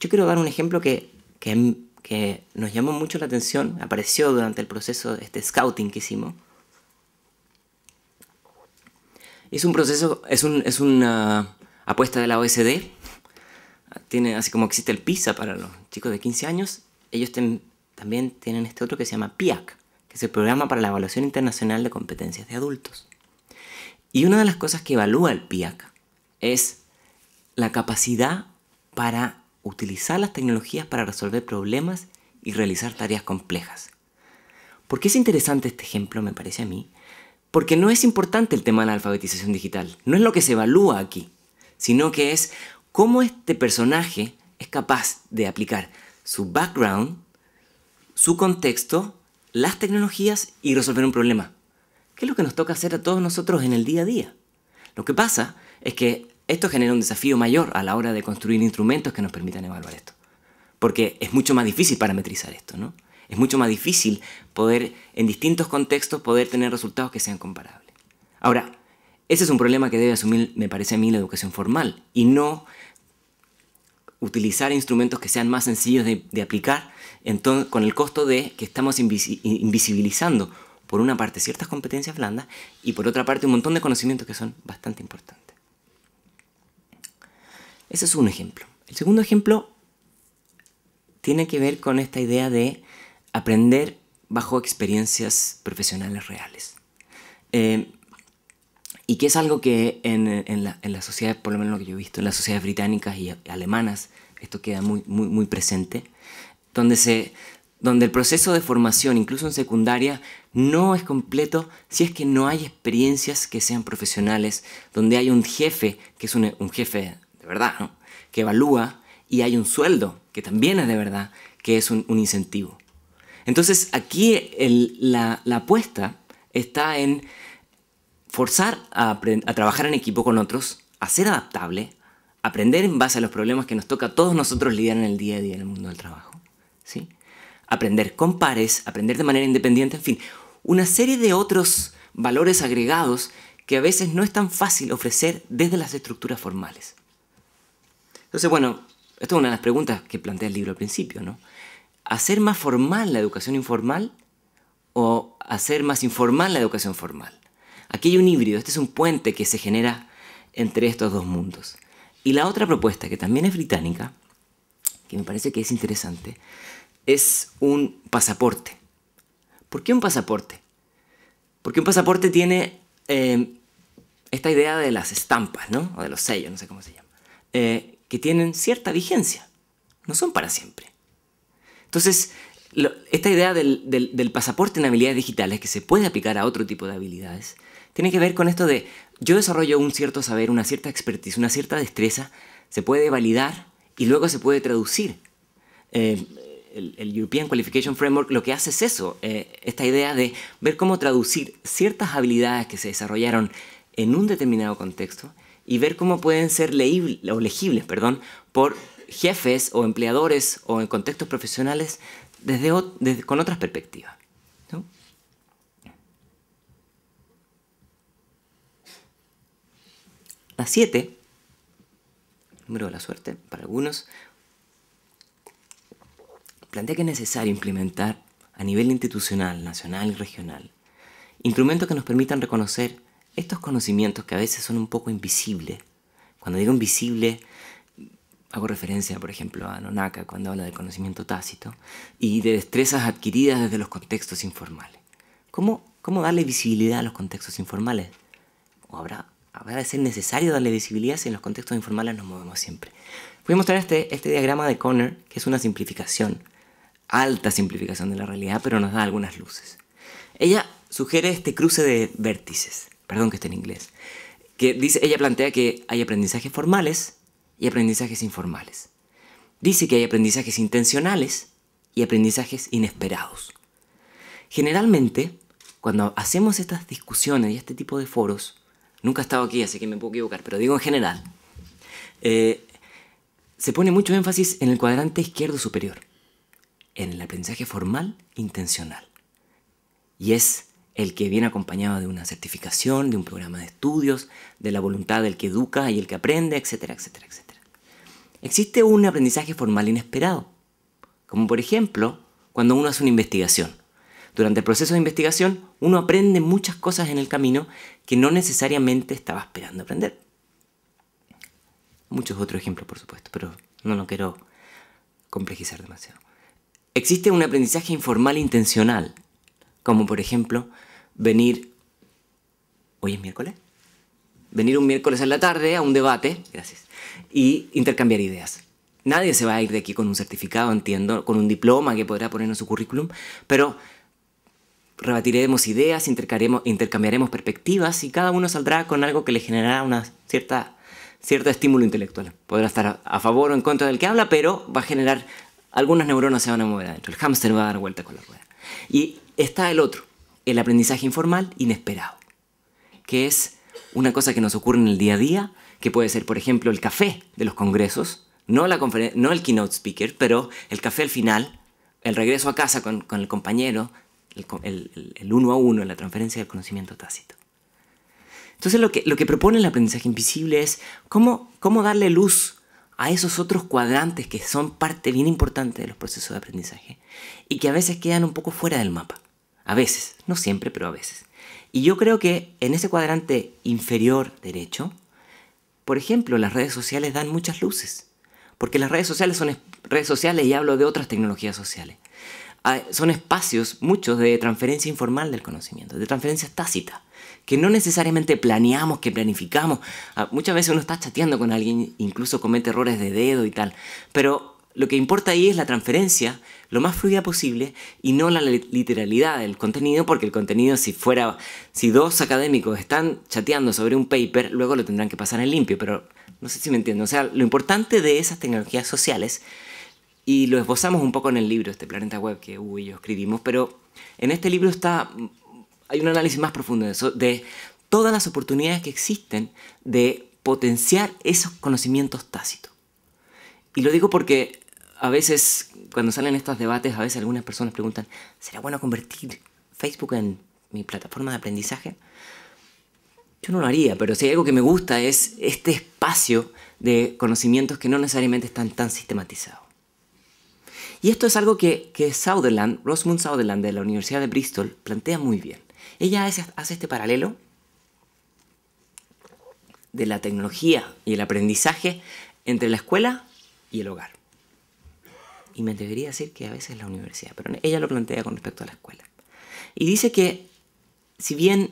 yo quiero dar un ejemplo que, que, nos llamó mucho la atención, apareció durante el proceso, de este scouting que hicimos. Es un proceso, es, un, es una apuesta de la OSD, Tiene, así como existe el PISA para los chicos de 15 años, ellos tienen también tienen este otro que se llama PIAC, que es el Programa para la Evaluación Internacional de Competencias de Adultos. Y una de las cosas que evalúa el PIAC es la capacidad para utilizar las tecnologías para resolver problemas y realizar tareas complejas. ¿Por qué es interesante este ejemplo, me parece a mí? Porque no es importante el tema de la alfabetización digital, no es lo que se evalúa aquí, sino que es cómo este personaje es capaz de aplicar su background, su contexto, las tecnologías y resolver un problema. ¿Qué es lo que nos toca hacer a todos nosotros en el día a día? Lo que pasa es que esto genera un desafío mayor a la hora de construir instrumentos que nos permitan evaluar esto. Porque es mucho más difícil parametrizar esto, ¿no? Es mucho más difícil poder, en distintos contextos, poder tener resultados que sean comparables. Ahora, ese es un problema que debe asumir, me parece a mí, la educación formal y no utilizar instrumentos que sean más sencillos de, aplicar, entonces, con el costo de que estamos invisibilizando, por una parte, ciertas competencias blandas y por otra parte, un montón de conocimientos que son bastante importantes. Ese es un ejemplo. El segundo ejemplo tiene que ver con esta idea de aprender bajo experiencias profesionales reales. Eh, y que es algo que en, en, sociedades, en por lo menos lo que yo he visto, en las sociedades británicas y alemanas, esto queda muy, muy, muy presente, donde, se, donde el proceso de formación, incluso en secundaria, no es completo si es que no hay experiencias que sean profesionales, donde hay un jefe, que es un, jefe de verdad, que evalúa, y hay un sueldo, que también es de verdad, que es un, un incentivo. Entonces aquí la, la apuesta está en forzar a, trabajar en equipo con otros, a ser adaptable, aprender en base a los problemas que nos toca a todos nosotros lidiar en el día a día en el mundo del trabajo. ¿sí? Aprender con pares, aprender de manera independiente, en fin, una serie de otros valores agregados que a veces no es tan fácil ofrecer desde las estructuras formales. Entonces, bueno, esta es una de las preguntas que plantea el libro al principio, ¿no? ¿Hacer más formal la educación informal o hacer más informal la educación formal? Aquí hay un híbrido, este es un puente que se genera entre estos dos mundos. Y la otra propuesta, que también es británica, que me parece que es interesante, es un pasaporte. ¿Por qué un pasaporte? Porque un pasaporte tiene eh, esta idea de las estampas, ¿no? O de los sellos, no sé cómo se llama. Eh, que tienen cierta vigencia. No son para siempre. Entonces, esta idea del, del pasaporte en habilidades digitales que se puede aplicar a otro tipo de habilidades tiene que ver con esto de yo desarrollo un cierto saber, una cierta expertise, una cierta destreza, se puede validar y luego se puede traducir. Eh, el, European Qualification Framework lo que hace es eso, eh, esta idea de ver cómo traducir ciertas habilidades que se desarrollaron en un determinado contexto y ver cómo pueden ser o legibles perdón, por jefes o empleadores o en contextos profesionales desde, con otras perspectivas. La 7, número de la suerte para algunos, plantea que es necesario implementar a nivel institucional, nacional y regional instrumentos que nos permitan reconocer estos conocimientos que a veces son un poco invisibles. Cuando digo invisible, hago referencia, por ejemplo, a Nonaka cuando habla de conocimiento tácito y de destrezas adquiridas desde los contextos informales. ¿Cómo, cómo darle visibilidad a los contextos informales? ¿O habrá va a ser necesario darle visibilidad si en los contextos informales nos movemos siempre. Voy a mostrar este, este diagrama de Connor que es una simplificación, alta simplificación de la realidad, pero nos da algunas luces. Ella sugiere este cruce de vértices, perdón que esté en inglés, que dice, ella plantea que hay aprendizajes formales y aprendizajes informales. Dice que hay aprendizajes intencionales y aprendizajes inesperados. Generalmente, cuando hacemos estas discusiones y este tipo de foros, nunca he estado aquí, así que me puedo equivocar, pero digo en general, eh, se pone mucho énfasis en el cuadrante izquierdo superior, en el aprendizaje formal intencional. Y es el que viene acompañado de una certificación, de un programa de estudios, de la voluntad del que educa y el que aprende, etcétera, etcétera, etcétera. Existe un aprendizaje formal inesperado, como por ejemplo cuando uno hace una investigación durante el proceso de investigación uno aprende muchas cosas en el camino que no necesariamente estaba esperando aprender. Muchos otros ejemplos, por supuesto, pero no lo quiero complejizar demasiado. Existe un aprendizaje informal intencional, como por ejemplo venir... ¿Hoy es miércoles? Venir un miércoles en la tarde a un debate, gracias, y intercambiar ideas. Nadie se va a ir de aquí con un certificado, entiendo, con un diploma que podrá poner en su currículum, pero rebatiremos ideas, intercambiaremos perspectivas y cada uno saldrá con algo que le generará una cierta cierto estímulo intelectual. Podrá estar a favor o en contra del que habla, pero va a generar algunas neuronas se van a mover adentro. El hámster va a dar vuelta con la rueda. Y está el otro, el aprendizaje informal inesperado, que es una cosa que nos ocurre en el día a día, que puede ser, por ejemplo, el café de los congresos, no, la no el keynote speaker, pero el café al final, el regreso a casa con, con el compañero, el, el, uno a uno, la transferencia del conocimiento tácito. Entonces lo que, lo que propone el aprendizaje invisible es cómo, cómo darle luz a esos otros cuadrantes que son parte bien importante de los procesos de aprendizaje y que a veces quedan un poco fuera del mapa. A veces, no siempre, pero a veces. Y yo creo que en ese cuadrante inferior derecho, por ejemplo, las redes sociales dan muchas luces, porque las redes sociales son redes sociales y hablo de otras tecnologías sociales. Ah, son espacios, muchos, de transferencia informal del conocimiento, de transferencias tácitas, que no necesariamente planeamos, que planificamos. Ah, muchas veces uno está chateando con alguien, incluso comete errores de dedo y tal, pero lo que importa ahí es la transferencia lo más fluida posible y no la literalidad del contenido, porque el contenido si fuera, si dos académicos están chateando sobre un paper, luego lo tendrán que pasar en limpio, pero no sé si me entiendo. O sea, lo importante de esas tecnologías sociales y lo esbozamos un poco en el libro, este planeta web que Hugo y yo escribimos, pero en este libro está, hay un análisis más profundo de eso, de todas las oportunidades que existen de potenciar esos conocimientos tácitos. Y lo digo porque a veces, cuando salen estos debates, a veces algunas personas preguntan, ¿será bueno convertir Facebook en mi plataforma de aprendizaje? Yo no lo haría, pero si algo que me gusta es este espacio de conocimientos que no necesariamente están tan sistematizados. Y esto es algo que, que Sutherland, Sutherland de la Universidad de Bristol, plantea muy bien. Ella hace, hace este paralelo de la tecnología y el aprendizaje entre la escuela y el hogar. Y me debería decir que a veces la universidad, pero ella lo plantea con respecto a la escuela. Y dice que si bien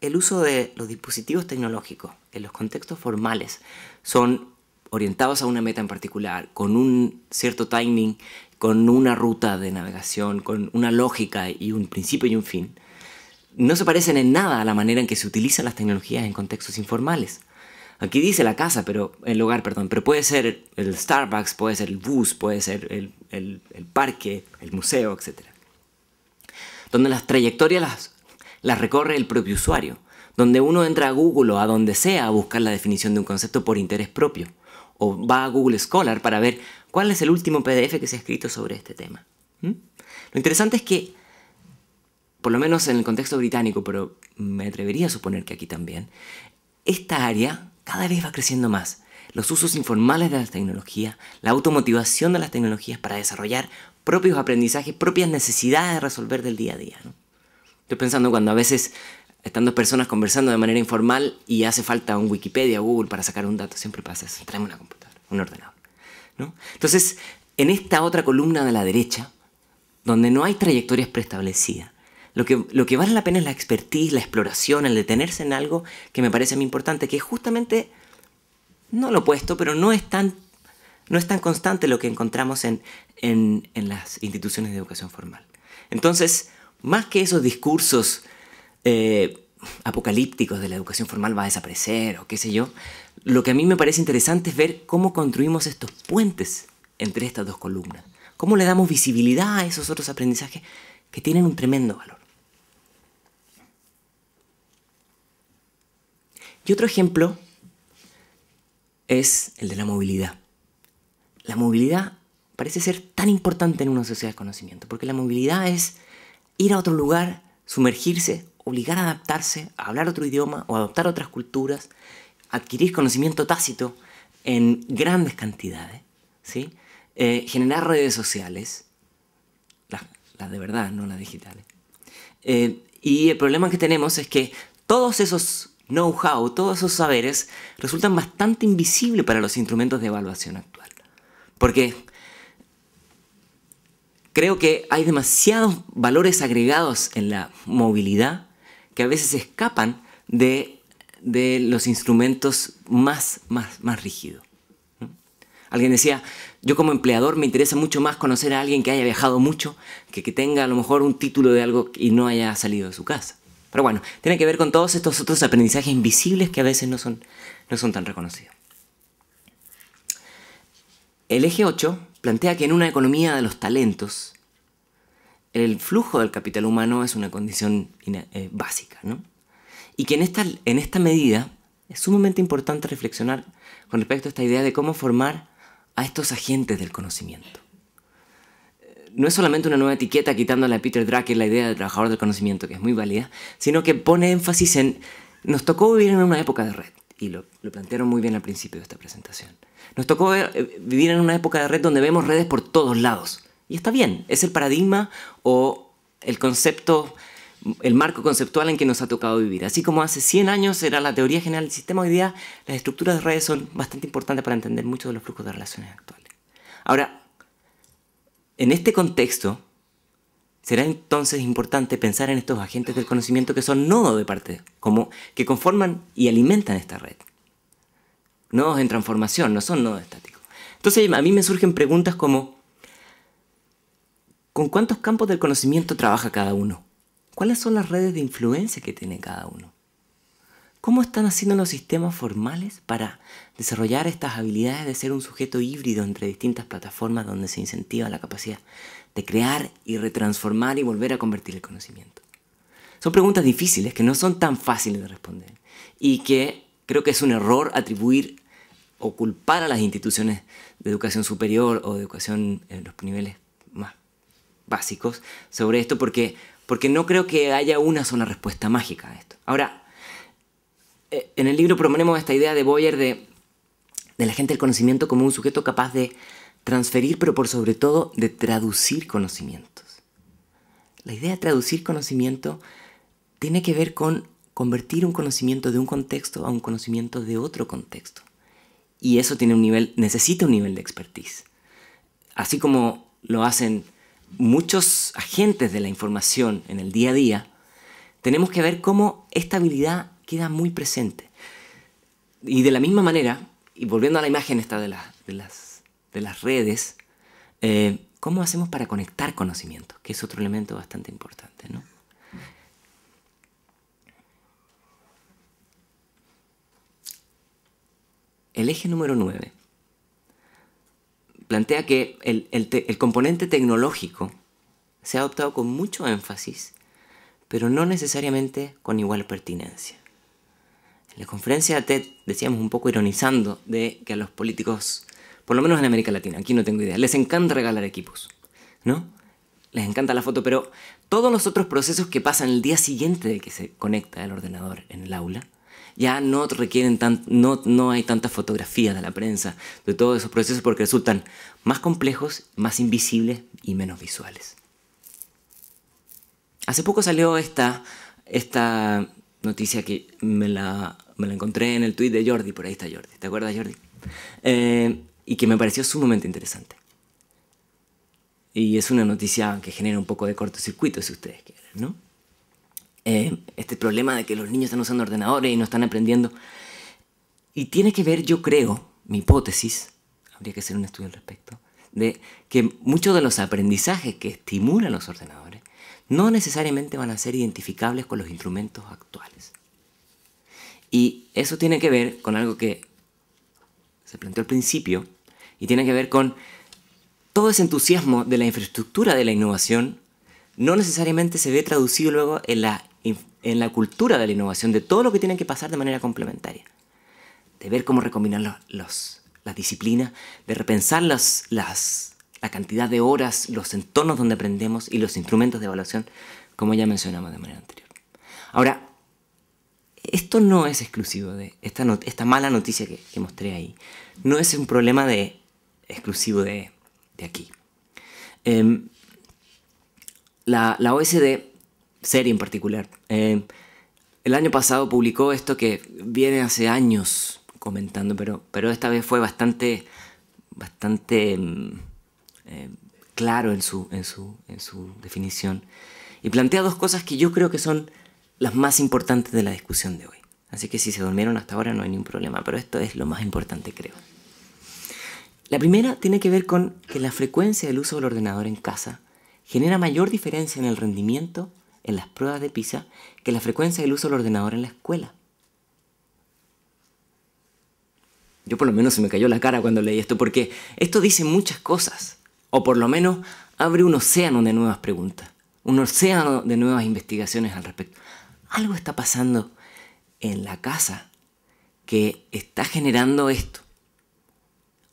el uso de los dispositivos tecnológicos en los contextos formales son orientados a una meta en particular, con un cierto timing con una ruta de navegación, con una lógica y un principio y un fin, no se parecen en nada a la manera en que se utilizan las tecnologías en contextos informales. Aquí dice la casa, pero el hogar, perdón, pero puede ser el Starbucks, puede ser el bus, puede ser el, parque, el museo, etc. Donde las trayectorias las, las recorre el propio usuario, donde uno entra a Google o a donde sea a buscar la definición de un concepto por interés propio o va a Google Scholar para ver cuál es el último PDF que se ha escrito sobre este tema. ¿Mm? Lo interesante es que, por lo menos en el contexto británico, pero me atrevería a suponer que aquí también, esta área cada vez va creciendo más. Los usos informales de las tecnología, la automotivación de las tecnologías para desarrollar propios aprendizajes, propias necesidades de resolver del día a día. Estoy pensando cuando a veces están dos personas conversando de manera informal y hace falta un Wikipedia, Google para sacar un dato. Siempre pasa eso. Traeme una computadora, un ordenador. ¿no? Entonces, en esta otra columna de la derecha, donde no hay trayectorias preestablecidas, lo que, lo que vale la pena es la expertise, la exploración, el detenerse en algo que me parece muy importante, que justamente no lo opuesto, pero no es tan, no es tan constante lo que encontramos en las instituciones de educación formal. Entonces, más que esos discursos eh, apocalípticos de la educación formal va a desaparecer o qué sé yo, lo que a mí me parece interesante es ver cómo construimos estos puentes entre estas dos columnas, cómo le damos visibilidad a esos otros aprendizajes que tienen un tremendo valor. Y otro ejemplo es el de la movilidad. La movilidad parece ser tan importante en una sociedad de conocimiento, porque la movilidad es ir a otro lugar, sumergirse, obligar a adaptarse, a hablar otro idioma o adoptar otras culturas, adquirir conocimiento tácito en grandes cantidades, ¿sí? Eh, generar redes sociales, las, de verdad, no las digitales. Eh, y el problema que tenemos es que todos esos know-how, todos esos saberes resultan bastante invisibles para los instrumentos de evaluación actual. Porque creo que hay demasiados valores agregados en la movilidad que a veces escapan de, los instrumentos más, más, más rígidos. ¿Mm? Alguien decía, yo como empleador me interesa mucho más conocer a alguien que haya viajado mucho que que tenga a lo mejor un título de algo y no haya salido de su casa. Pero bueno, tiene que ver con todos estos otros aprendizajes invisibles que a veces no son, no son tan reconocidos. El eje 8 plantea que en una economía de los talentos, el flujo del capital humano es una condición eh, básica, ¿no? Y que en esta, en esta medida es sumamente importante reflexionar con respecto a esta idea de cómo formar a estos agentes del conocimiento. No es solamente una nueva etiqueta quitándole a Peter Drucker la idea del trabajador del conocimiento, que es muy válida, sino que pone énfasis en, nos tocó vivir en una época de red, y lo, plantearon muy bien al principio de esta presentación. Nos tocó eh, vivir en una época de red donde vemos redes por todos lados, y está bien, es el paradigma o el concepto, el marco conceptual en que nos ha tocado vivir. Así como hace 100 años era la teoría general del sistema, hoy día las estructuras de redes son bastante importantes para entender muchos de los flujos de relaciones actuales. Ahora, en este contexto, será entonces importante pensar en estos agentes del conocimiento que son nodos de parte, como que conforman y alimentan esta red. Nodos en transformación, no son nodos estáticos. Entonces a mí me surgen preguntas como, ¿Con cuántos campos del conocimiento trabaja cada uno? ¿Cuáles son las redes de influencia que tiene cada uno? ¿Cómo están haciendo los sistemas formales para desarrollar estas habilidades de ser un sujeto híbrido entre distintas plataformas donde se incentiva la capacidad de crear y retransformar y volver a convertir el conocimiento? Son preguntas difíciles que no son tan fáciles de responder y que creo que es un error atribuir o culpar a las instituciones de educación superior o de educación en los niveles más básicos sobre esto porque, porque no creo que haya una sola respuesta mágica a esto. Ahora, eh, en el libro proponemos esta idea de Boyer de, de la gente del conocimiento como un sujeto capaz de transferir, pero por sobre todo de traducir conocimientos. La idea de traducir conocimiento tiene que ver con convertir un conocimiento de un contexto a un conocimiento de otro contexto. Y eso tiene un nivel, necesita un nivel de expertise. Así como lo hacen muchos agentes de la información en el día a día, tenemos que ver cómo esta habilidad queda muy presente. Y de la misma manera, y volviendo a la imagen esta de, las, de las, redes, eh, ¿cómo hacemos para conectar conocimientos? Que es otro elemento bastante importante, El eje número 9 plantea que el, componente tecnológico se ha adoptado con mucho énfasis, pero no necesariamente con igual pertinencia. En la conferencia de TED decíamos un poco ironizando de que a los políticos, por lo menos en América Latina, aquí no tengo idea, les encanta regalar equipos, ¿no? Les encanta la foto, pero todos los otros procesos que pasan el día siguiente de que se conecta el ordenador en el aula, ya no requieren tan, no, no hay tantas fotografías de la prensa, de todos esos procesos, porque resultan más complejos, más invisibles y menos visuales. Hace poco salió esta, esta noticia que me la, encontré en el tuit de Jordi, por ahí está Jordi, ¿te acuerdas Jordi? Eh, y que me pareció sumamente interesante. Y es una noticia que genera un poco de cortocircuito, si ustedes quieren, ¿no? Eh, este problema de que los niños están usando ordenadores y no están aprendiendo. Y tiene que ver, yo creo, mi hipótesis, habría que hacer un estudio al respecto, de que muchos de los aprendizajes que estimulan los ordenadores no necesariamente van a ser identificables con los instrumentos actuales. Y eso tiene que ver con algo que se planteó al principio y tiene que ver con todo ese entusiasmo de la infraestructura de la innovación no necesariamente se ve traducido luego en la en la cultura de la innovación, de todo lo que tiene que pasar de manera complementaria, de ver cómo recombinar las disciplinas, de repensar las, la cantidad de horas, los entornos donde aprendemos y los instrumentos de evaluación, como ya mencionamos de manera anterior. Ahora, esto no es exclusivo de esta, esta mala noticia que, mostré ahí, no es un problema de, exclusivo de, aquí. Em, la, la OSD serie en particular. Eh, el año pasado publicó esto que viene hace años comentando, pero, pero esta vez fue bastante, bastante mm, eh, claro en su, en, su, en su definición. Y plantea dos cosas que yo creo que son las más importantes de la discusión de hoy. Así que si se durmieron hasta ahora no hay ningún problema, pero esto es lo más importante creo. La primera tiene que ver con que la frecuencia del uso del ordenador en casa genera mayor diferencia en el rendimiento en las pruebas de PISA que la frecuencia del uso del ordenador en la escuela. Yo por lo menos se me cayó la cara cuando leí esto porque esto dice muchas cosas, o por lo menos abre un océano de nuevas preguntas, un océano de nuevas investigaciones al respecto. Algo está pasando en la casa que está generando esto,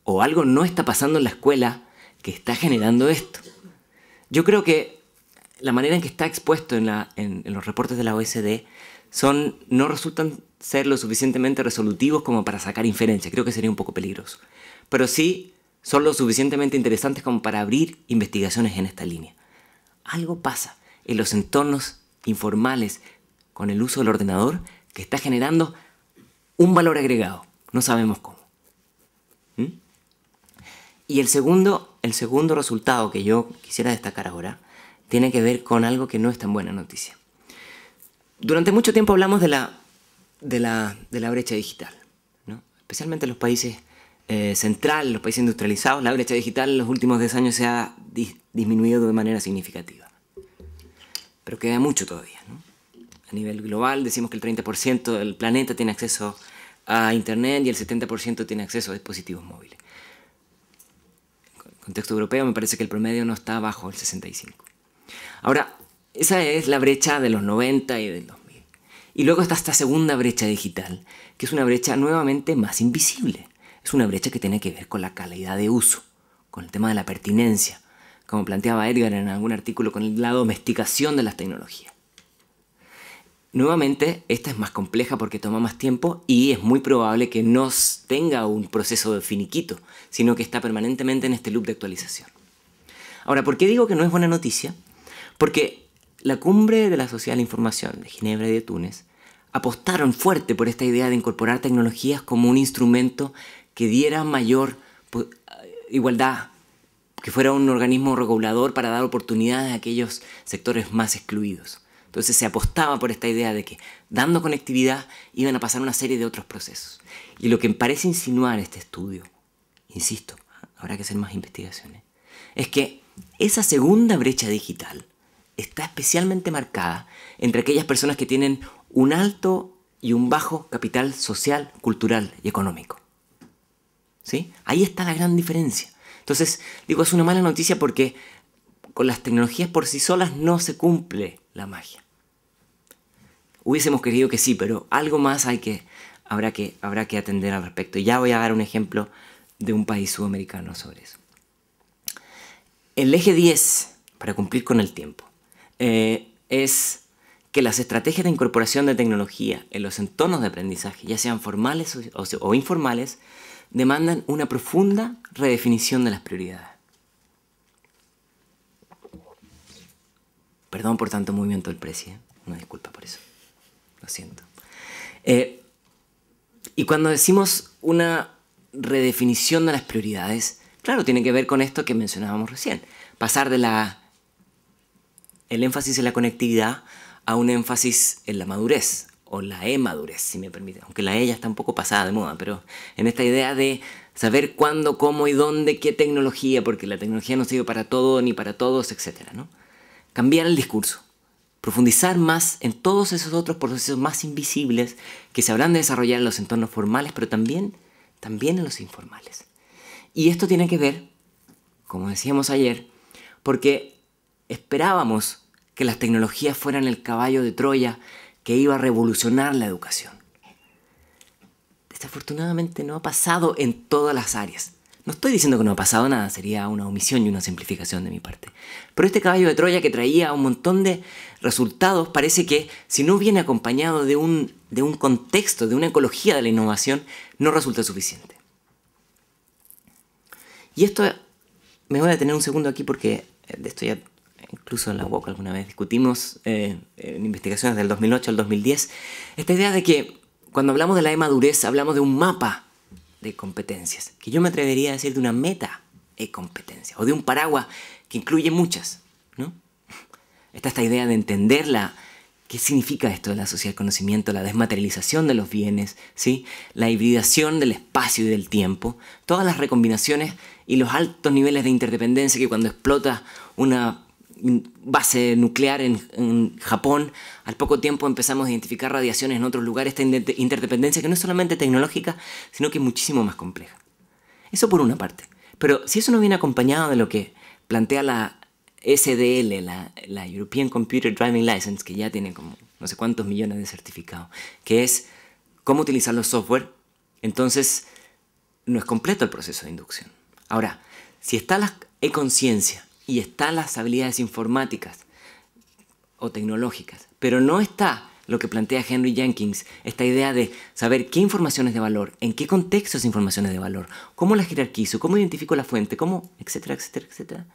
o algo no está pasando en la escuela que está generando esto. Yo creo que la manera en que está expuesto en, los reportes de la OSD son, no resultan ser lo suficientemente resolutivos como para sacar inferencia, creo que sería un poco peligroso. Pero sí son lo suficientemente interesantes como para abrir investigaciones en esta línea. Algo pasa en los entornos informales con el uso del ordenador que está generando un valor agregado, no sabemos cómo. ¿Mm? Y el segundo, el segundo resultado que yo quisiera destacar ahora, tiene que ver con algo que no es tan buena noticia. Durante mucho tiempo hablamos de la, de la, brecha digital, especialmente en los países eh, centrales, los países industrializados, la brecha digital en los últimos 10 años se ha disminuido de manera significativa. Pero queda mucho todavía. A nivel global decimos que el 30% del planeta tiene acceso a Internet y el 70% tiene acceso a dispositivos móviles. En contexto europeo me parece que el promedio no está bajo el 65%. Ahora, esa es la brecha de los 90 y del 2000. Y luego está esta segunda brecha digital, que es una brecha nuevamente más invisible. Es una brecha que tiene que ver con la calidad de uso, con el tema de la pertinencia, como planteaba Edgar en algún artículo con la domesticación de las tecnologías. Nuevamente, esta es más compleja porque toma más tiempo y es muy probable que no tenga un proceso de finiquito, sino que está permanentemente en este loop de actualización. Ahora, ¿por qué digo que no es buena noticia? Porque la cumbre de la Sociedad de la Información de Ginebra y de Túnez apostaron fuerte por esta idea de incorporar tecnologías como un instrumento que diera mayor pues, eh, igualdad, que fuera un organismo regulador para dar oportunidades a aquellos sectores más excluidos. Entonces se apostaba por esta idea de que dando conectividad iban a pasar una serie de otros procesos. Y lo que parece insinuar este estudio, insisto, habrá que hacer más investigaciones, es que esa segunda brecha digital está especialmente marcada entre aquellas personas que tienen un alto y un bajo capital social, cultural y económico. ¿Sí? Ahí está la gran diferencia. Entonces, digo, es una mala noticia porque con las tecnologías por sí solas no se cumple la magia. Hubiésemos querido que sí, pero algo más hay que, habrá, que, habrá que atender al respecto. Y ya voy a dar un ejemplo de un país sudamericano sobre eso. El eje 10, para cumplir con el tiempo. Eh, es que las estrategias de incorporación de tecnología en los entornos de aprendizaje, ya sean formales o, informales, demandan una profunda redefinición de las prioridades. Perdón por tanto movimiento del precio, ¿eh? una disculpa por eso, lo siento. Eh, y cuando decimos una redefinición de las prioridades, claro, tiene que ver con esto que mencionábamos recién, pasar de la el énfasis en la conectividad a un énfasis en la madurez o la e-madurez, si me permite, aunque la e ya está un poco pasada de moda, pero en esta idea de saber cuándo, cómo y dónde, qué tecnología, porque la tecnología no sirve para todo ni para todos, etcétera, ¿no? Cambiar el discurso, profundizar más en todos esos otros procesos más invisibles que se habrán de desarrollar en los entornos formales, pero también, también en los informales. Y esto tiene que ver, como decíamos ayer, porque Esperábamos que las tecnologías fueran el caballo de Troya que iba a revolucionar la educación. Desafortunadamente no ha pasado en todas las áreas. No estoy diciendo que no ha pasado nada, sería una omisión y una simplificación de mi parte. Pero este caballo de Troya que traía un montón de resultados parece que si no viene acompañado de un, de un contexto, de una ecología de la innovación, no resulta suficiente. Y esto me voy a detener un segundo aquí porque de eh, esto incluso en la UOC alguna vez discutimos eh, en investigaciones del 2008 al 2010, esta idea de que cuando hablamos de la e madurez hablamos de un mapa de competencias, que yo me atrevería a decir de una meta de competencia, o de un paraguas que incluye muchas, ¿no? Está esta idea de entenderla, ¿Qué significa esto de la sociedad del conocimiento? La desmaterialización de los bienes, ¿sí? la hibridación del espacio y del tiempo, todas las recombinaciones y los altos niveles de interdependencia que cuando explota una base nuclear en, Japón. Al poco tiempo empezamos a identificar radiaciones en otros lugares, esta interdependencia que no es solamente tecnológica, sino que es muchísimo más compleja. Eso por una parte. Pero si eso no viene acompañado de lo que plantea la SDL, la, la European Computer Driving License, que ya tiene como no sé cuántos millones de certificados, que es cómo utilizar los software, entonces no es completo el proceso de inducción. Ahora, si está la e-conciencia y están las habilidades informáticas o tecnológicas, pero no está lo que plantea Henry Jenkins, esta idea de saber qué información es de valor, en qué contexto es información de valor, cómo la jerarquizo, cómo identifico la fuente, cómo, etcétera, etcétera, etcétera.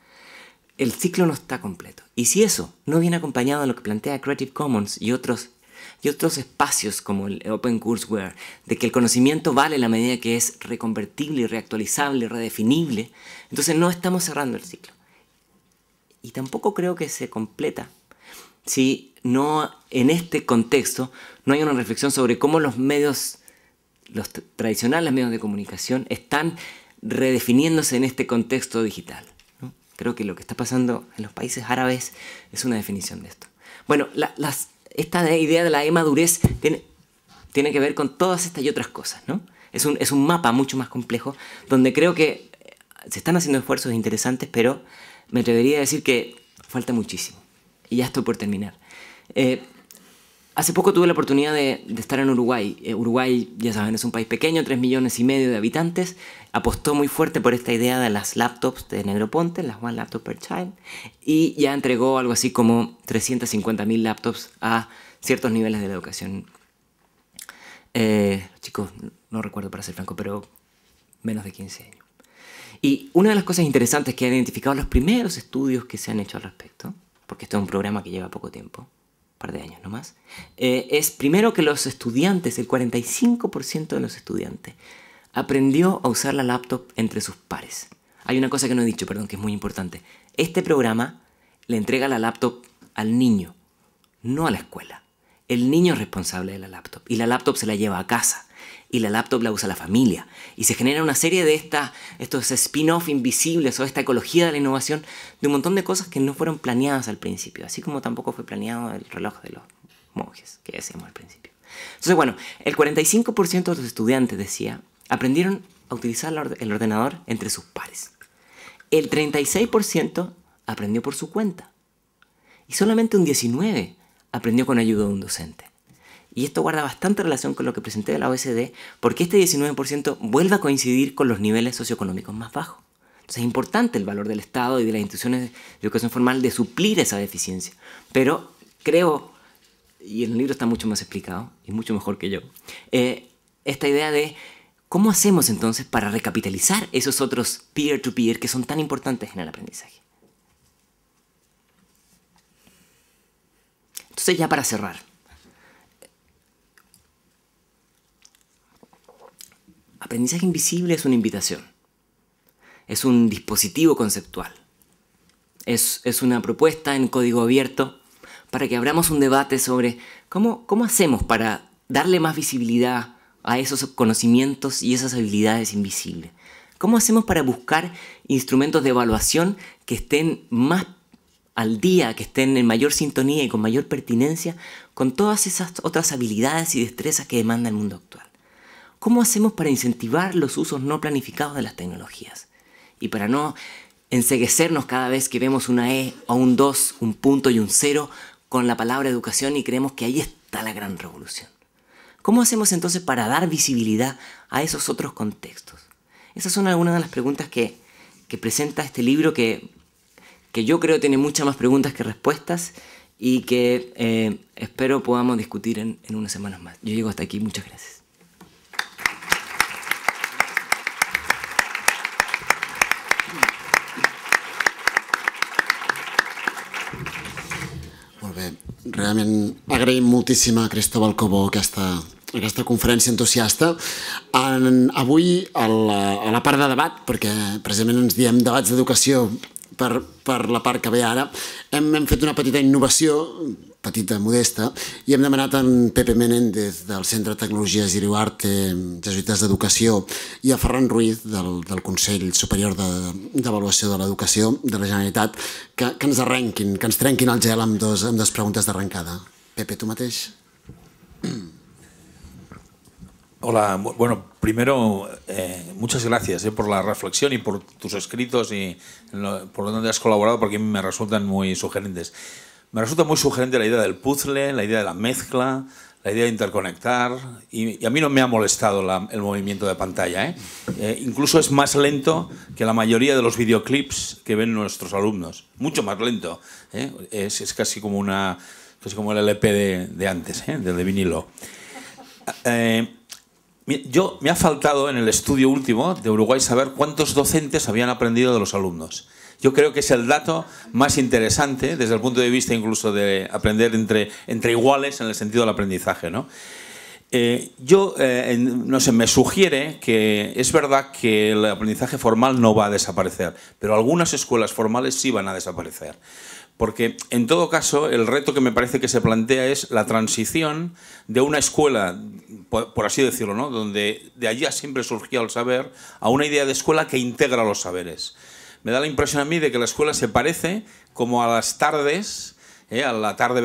El ciclo no está completo. Y si eso no viene acompañado de lo que plantea Creative Commons y otros, y otros espacios como el Open Courseware, de que el conocimiento vale la medida que es reconvertible, reactualizable, redefinible, entonces no estamos cerrando el ciclo y tampoco creo que se completa si no en este contexto no hay una reflexión sobre cómo los medios, los tradicionales medios de comunicación, están redefiniéndose en este contexto digital. Creo que lo que está pasando en los países árabes es una definición de esto. Bueno, esta idea de la madurez tiene, tiene, que ver con todas estas y otras cosas. ¿no? es un mapa mucho más complejo donde creo que se están haciendo esfuerzos interesantes, pero me atrevería a decir que falta muchísimo. Y ya estoy por terminar. Eh, hace poco tuve la oportunidad de, estar en Uruguay. Eh, Uruguay, ya saben, es un país pequeño, 3 millones y medio de habitantes. Apostó muy fuerte por esta idea de las laptops de Negroponte, las One Laptop per Child, y ya entregó algo así como 350.000 laptops a ciertos niveles de la educación. Eh, chicos, no recuerdo para ser franco, pero menos de 15 años. Y una de las cosas interesantes que han identificado los primeros estudios que se han hecho al respecto, porque esto es un programa que lleva poco tiempo, un par de años nomás, más, eh, es primero que los estudiantes, el 45% de los estudiantes, aprendió a usar la laptop entre sus pares. Hay una cosa que no he dicho, perdón, que es muy importante. Este programa le entrega la laptop al niño, no a la escuela. El niño es responsable de la laptop y la laptop se la lleva a casa y la laptop la usa la familia. Y se genera una serie de estas, estos spin-off invisibles o esta ecología de la innovación de un montón de cosas que no fueron planeadas al principio, así como tampoco fue planeado el reloj de los monjes, que decíamos al principio. Entonces, bueno, el 45% de los estudiantes, decía, aprendieron a utilizar el ordenador entre sus pares. El 36% aprendió por su cuenta. Y solamente un 19% aprendió con ayuda de un docente y esto guarda bastante relación con lo que presenté de la OSD, porque este 19% vuelve a coincidir con los niveles socioeconómicos más bajos. Entonces es importante el valor del Estado y de las instituciones de educación formal de suplir esa deficiencia. Pero creo, y el libro está mucho más explicado y mucho mejor que yo, eh, esta idea de cómo hacemos entonces para recapitalizar esos otros peer to -peer que son tan importantes en el aprendizaje. Entonces ya para cerrar, Aprendizaje invisible es una invitación. Es un dispositivo conceptual. Es, una propuesta en código abierto para que abramos un debate sobre cómo, cómo hacemos para darle más visibilidad a esos conocimientos y esas habilidades invisibles. ¿Cómo hacemos para buscar instrumentos de evaluación que estén más al día, que estén en mayor sintonía y con mayor pertinencia con todas esas otras habilidades y destrezas que demanda el mundo actual? ¿Cómo hacemos para incentivar los usos no planificados de las tecnologías? Y para no enseguecernos cada vez que vemos una E o un 2, un punto y un cero con la palabra educación y creemos que ahí está la gran revolución. ¿Cómo hacemos entonces para dar visibilidad a esos otros contextos? Esas son algunas de las preguntas que, presenta este libro que, que yo creo tiene muchas más preguntas que respuestas y que eh, espero podamos discutir en, en unas semanas más. Yo llego hasta aquí, muchas gracias. Realment agraïm moltíssim a Cristóbal Cobó aquesta, aquesta conferència entusiasta. En, avui, a la, a la part de debat, perquè precisament ens diem debats d'educació per, per la part que ve ara, hem, hem fet una petita innovació petita, modesta, i hem demanat en Pepe Menéndez del Centre de Tecnologies de Jesuïtes d'Educació, i a Ferran Ruiz del, del Consell Superior d'Avaluació de, de l'Educació de la Generalitat que, que ens arrenquin, que ens trenquin el gel amb, dos, amb dos preguntes d'arrencada. Pepe, tu mateix. Hola, bueno, primero eh, muchas gracias eh, por la reflexión y por tus escritos y lo, por donde has colaborado porque me resultan muy sugerentes. me resulta muy sugerente la idea del puzzle, la idea de la mezcla, la idea de interconectar. Y, a mí no me ha molestado el movimiento de pantalla. ¿eh? Eh, incluso es más lento que la mayoría de los videoclips que ven nuestros alumnos. Mucho más lento. ¿eh? Es, casi como una como el LP de, antes, del de vinilo. yo me ha faltado en el estudio último de Uruguay saber cuántos docentes habían aprendido de los alumnos yo creo que es el dato más interesante desde el punto de vista incluso de aprender entre, iguales en el sentido del aprendizaje. Eh, yo, eh, no sé, me sugiere que es verdad que el aprendizaje formal no va a desaparecer, pero algunas escuelas formales sí van a desaparecer. Porque en todo caso, el reto que me parece que se plantea es la transición de una escuela, por, así decirlo, donde de allá siempre surgía el saber, a una idea de escuela que integra los saberes me da la impresión a mí de que la escuela se parece como a las tardes, eh, a la tarde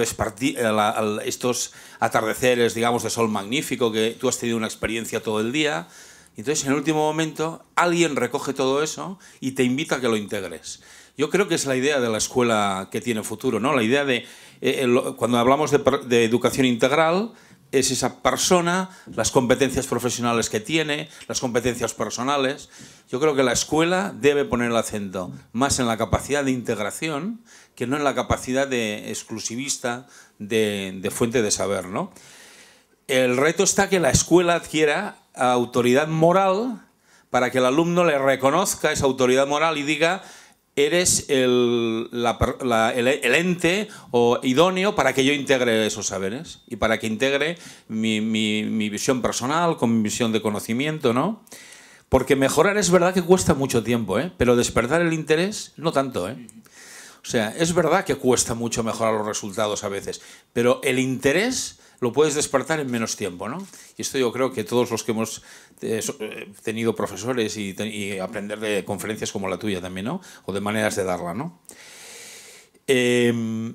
estos atardeceres, digamos, de sol magnífico, que tú has tenido una experiencia todo el día. entonces, en el último momento, alguien recoge todo eso y te invita a que lo integres. Yo creo que es la idea de la escuela que tiene futuro, ¿no? La idea de, eh, eh, cuando hablamos de educación integral, es esa persona, las competencias profesionales que tiene, las competencias personales. Yo creo que la escuela debe poner el acento más en la capacidad de integración que no en la capacidad de exclusivista de, fuente de saber. ¿no? El reto está que la escuela adquiera autoridad moral para que el alumno le reconozca esa autoridad moral y diga eres el, ente o idóneo para que yo integre esos saberes y para que integre mi, mi, visión personal con mi visión de conocimiento, ¿no? Porque mejorar es verdad que cuesta mucho tiempo, ¿eh? pero despertar el interés no tanto. ¿eh? O sea, es verdad que cuesta mucho mejorar los resultados a veces, pero el interés lo puedes despertar en menos tiempo, ¿no? Y esto yo creo que todos los que hemos eh, eh, tenido profesores y, aprender de conferencias como la tuya también, ¿no? O de maneras de darla, ¿no? Em,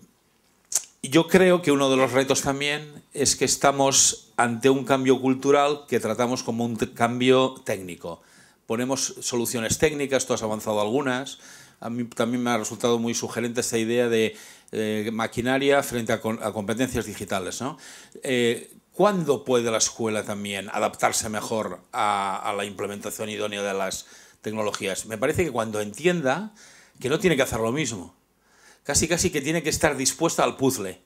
yo creo que uno de los retos también es que estamos ante un cambio cultural que tratamos como un cambio técnico. Ponemos soluciones técnicas, tú has avanzado algunas, a mí también me ha resultado muy sugerente esta idea de eh, maquinaria frente a, competencias digitales. Eh, ¿Cuándo puede la escuela también adaptarse mejor a, a la implementación idónea de las tecnologías? Me parece que cuando entienda que no tiene que hacer lo mismo, casi casi que tiene que estar dispuesta al puzzle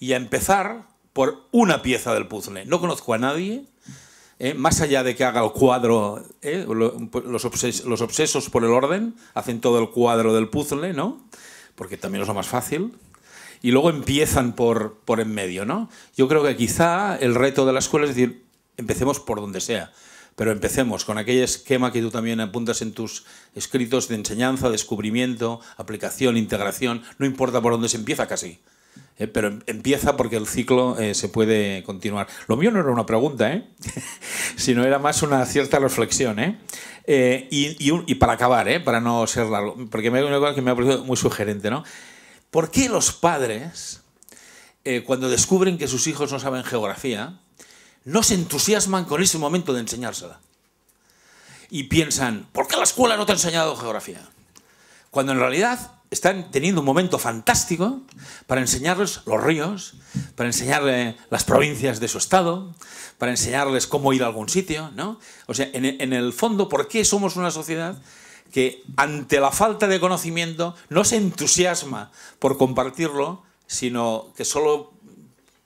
y a empezar por una pieza del puzzle. No conozco a nadie ¿eh? más allá de que haga el cuadro, ¿eh? los, obsesos por el orden hacen todo el cuadro del puzzle, ¿no? Porque también es lo más fácil. Y luego empiezan por, por en medio, ¿no? Yo creo que quizá el reto de la escuela es decir, empecemos por donde sea, pero empecemos con aquel esquema que tú también apuntas en tus escritos de enseñanza, descubrimiento, aplicación, integración, no importa por dónde se empieza casi. Eh, pero em, empieza porque el ciclo eh, se puede continuar. Lo mío no era una pregunta, ¿eh? sino era más una cierta reflexión. ¿eh? Y, y, para acabar, para no ser largo, porque me, que me ha parecido muy sugerente, ¿no? ¿Por qué los padres, cuando descubren que sus hijos no saben geografía, no se entusiasman con ese momento de enseñársela? Y piensan, ¿por qué la escuela no te ha enseñado geografía? Cuando en realidad están teniendo un momento fantástico para enseñarles los ríos, para enseñarles las provincias de su estado, para enseñarles cómo ir a algún sitio, ¿no? O sea, en, el fondo, ¿por qué somos una sociedad que ante la falta de conocimiento no se entusiasma por compartirlo, sino que solo